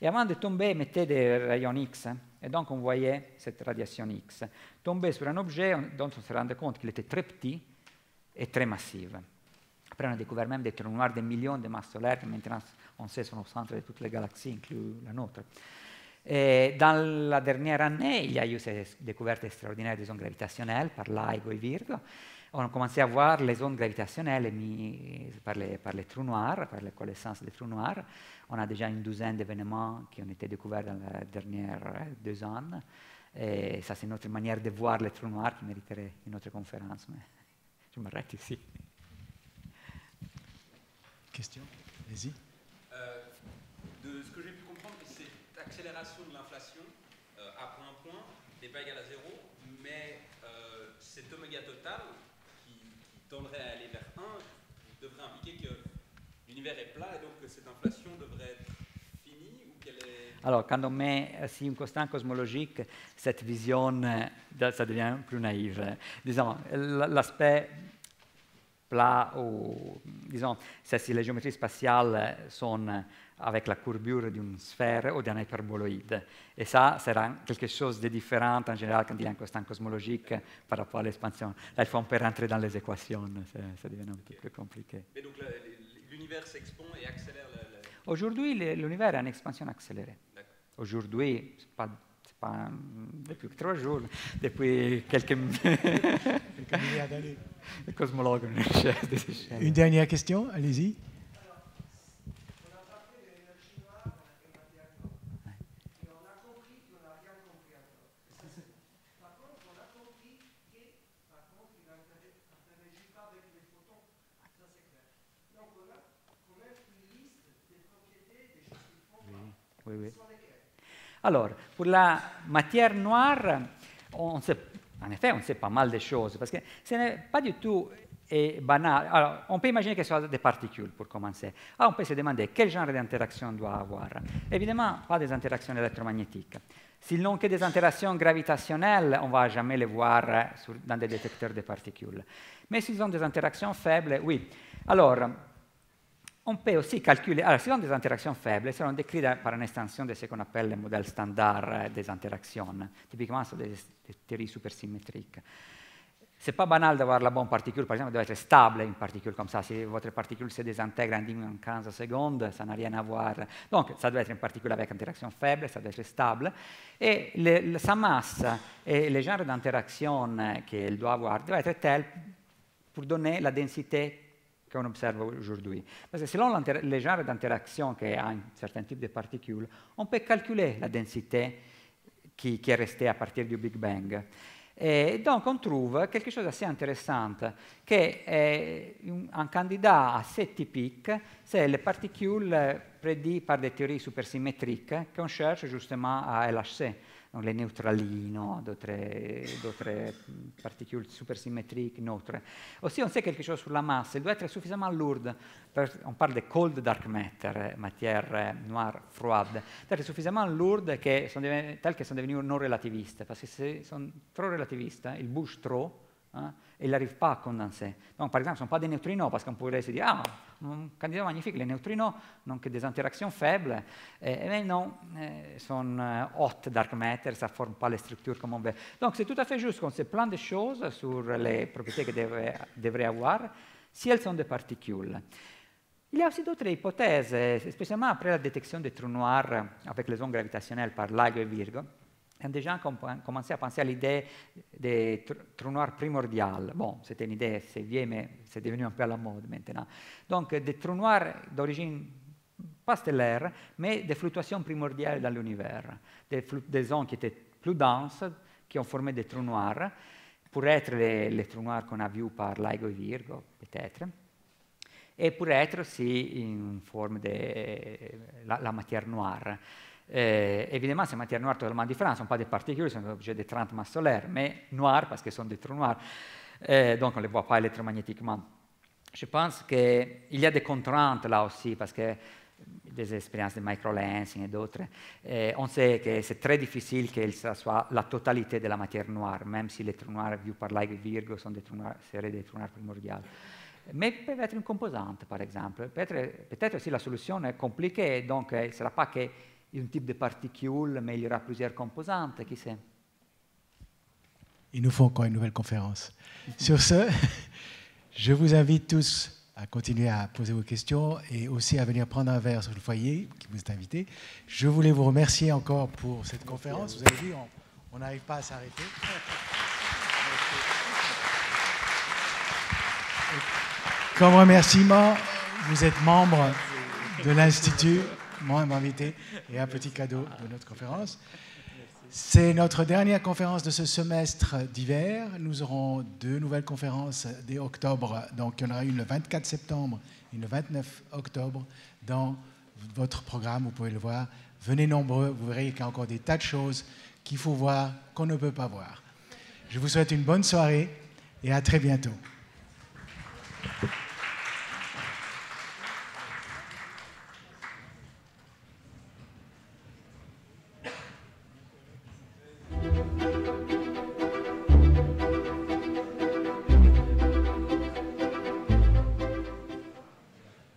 et avant de tomber, mettait des rayons X et donc on voyait cette radiation X tomber sur un objet on, dont on se rendait compte qu'il était très petit et très massif. Après, on a découvert même des trous noirs des millions de masses solaires qui maintenant, on sait, sont au centre de toutes les galaxies, inclus la nôtre. Et dans la dernière année, il y a eu ces découvertes extraordinaires des ondes gravitationnelles par LIGO et Virgo, on commencé à voir les ondes gravitationnelles émises par les, trous noirs, par les connaissances des trous noirs. On a déjà une douzaine d'événements qui ont été découverts dans les dernières euh, deux ans. Et ça, c'est une autre manière de voir les trous noirs qui mériterait une autre conférence. Mais je m'arrête ici. Question Allez-y. Euh, de ce que j'ai pu comprendre, c'est l'accélération de l'inflation euh, à point point n'est pas égale à zéro, mais euh, oméga total, tendrait à aller vers 1 devrait impliquer que l'univers est plat et donc que cette inflation devrait être finie ou qu'elle est... Alors, quand on met ainsi euh, une constante cosmologique, cette vision, euh, ça devient plus naïve. Disons, l'aspect plat ou, disons, si les géométries spatiales sont euh, avec la courbure d'une sphère ou d'un hyperboloïde. Et ça sera quelque chose de différent en général quand il y a un constant cosmologique par rapport à l'expansion. Là, il faut un peu rentrer dans les équations, ça, ça devient un okay. peu plus compliqué. Mais donc l'univers s'expand et accélère la... la... Aujourd'hui, l'univers est en expansion accélérée. Aujourd'hui, c'est pas pas, depuis trois jours, depuis quelques, quelques milliards d'années. Le cosmologue. Une dernière question, allez-y. Alors, pour la matière noire, en effet, on sait pas mal de choses, parce que ce n'est pas du tout eh, banal. Alors, on peut imaginer que ce soit des particules pour commencer. Alors, on peut se demander quel genre d'interaction doit avoir. Évidemment, pas des interactions électromagnétiques. n'ont que des interactions gravitationnelles, on ne va jamais les voir eh, dans des détecteurs de particules. Mais s'ils ont des interactions faibles, oui. Alors, On peut aussi calculer, alors selon des interactions faibles, selon décrites par une extension de ce qu'on appelle le modèle standard euh, des interactions, typiquement sur des, des théories supersymétriques. C'est pas banal d'avoir la bonne particule, par exemple, doit être stable une particule comme ça. Si votre particule se désintègre en 15 secondes, ça n'a rien à voir. Donc, ça doit être une particule avec interaction faible, ça doit être stable. Et le, sa masse et le genre d'interaction euh, qu'elle doit avoir doit être tel pour donner la densité qu'on observe aujourd'hui. Parce que selon le genre d'interaction qui a un certain type de particules, on peut calculer la densité qui, qui, est restée à partir du Big Bang. E donc on trouve quelque chose d'assez intéressant, che è eh, un candidat assez typique, c'est les particules prédites par des théories supersymétriques qu'on cherche justement à LHC le neutrali d'autres, d'autres mm, particules supersymétriques neutres. Aussi, on sait quelque chose sur sulla massa, il doit è suffisamment lourd, Per, on parle di cold dark matter, eh, matière eh, noire froide. Doit être suffisamment lourde que sont devenus, telles qu'elles sont devenues non relativiste, perché se sono troppo relativiste, il Bush bougent trop. Hein, eh, et il n'arrive pas à condenser. Donc, par exemple, ce ne sont pas des neutrinos, parce qu'on pourrait se dire, ah, un candidat magnifique, les neutrinos n'ont que des interactions faibles. Eh, mais eh non, ils eh, sont eh, hot dark matter, ça ne forme pas les structures comme on veut. Donc, c'est tout à fait juste qu'on sait plein de choses sur les propriétés qu'elles devraient avoir, si elles sont des particules. Il y a aussi d'autres hypothèses, spécialement après la détection des trous noirs avec les ondes gravitationnelles par LIGO et Virgo, On a déjà commencé à penser à l'idée des trous noirs primordiaux. Bon, c'était une idée, c'est vieille, mais c'est devenu un peu à la mode maintenant. Donc, des trous noirs d'origine pas stellaire, mais des fluctuations primordiales dans l'univers. Des, des, zones qui étaient plus denses, qui ont formé des trous noirs, pour être les, les trous noirs qu'on a vus par LIGO et Virgo, peut-être, et pour être aussi en forme de la, la matière noire. Eh, évidemment, ces matières noires totalement différentes, ne sont pas des particules, sont des objets de 30 masses solaires, mais noires parce qu'elles sont des trous noirs, euh, donc on ne les voit pas électromagnétiquement. Je pense qu'il y a des contraintes là aussi, parce que des expériences de microlensing et d'autres, eh, on sait que c'est très difficile que ça soit la totalité de la matière noire, même si les trous noirs, vous parlez de Virgo, sont des trous noirs, seraient des trous noirs primordiali. Mais peut être une composante, par exemple. Peut-être peut aussi la solution est compliquée, donc eh, il ne sera pas que un type de particule, mais il y aura plusieurs composantes, qui sait. Il nous faut encore une nouvelle conférence. Mhm. Sur ce, je vous invite tous à continuer à poser vos questions et aussi à venir prendre un verre sur le foyer qui vous est invité. Je voulais vous remercier encore pour cette conférence. vous avez vu, on n'arrive pas à s'arrêter. Comme remerciement, vous êtes membre de l'Institut moi m'inviter et un petit cadeau de notre conférence. C'est notre dernière conférence de ce semestre d'hiver. Nous aurons deux nouvelles conférences dès octobre. Donc, il y en aura une le 24 septembre et le 29 octobre dans votre programme. Vous pouvez le voir. Venez nombreux. Vous verrez qu'il y a encore des tas de choses qu'il faut voir, qu'on ne peut pas voir. Je vous souhaite une bonne soirée et à très bientôt.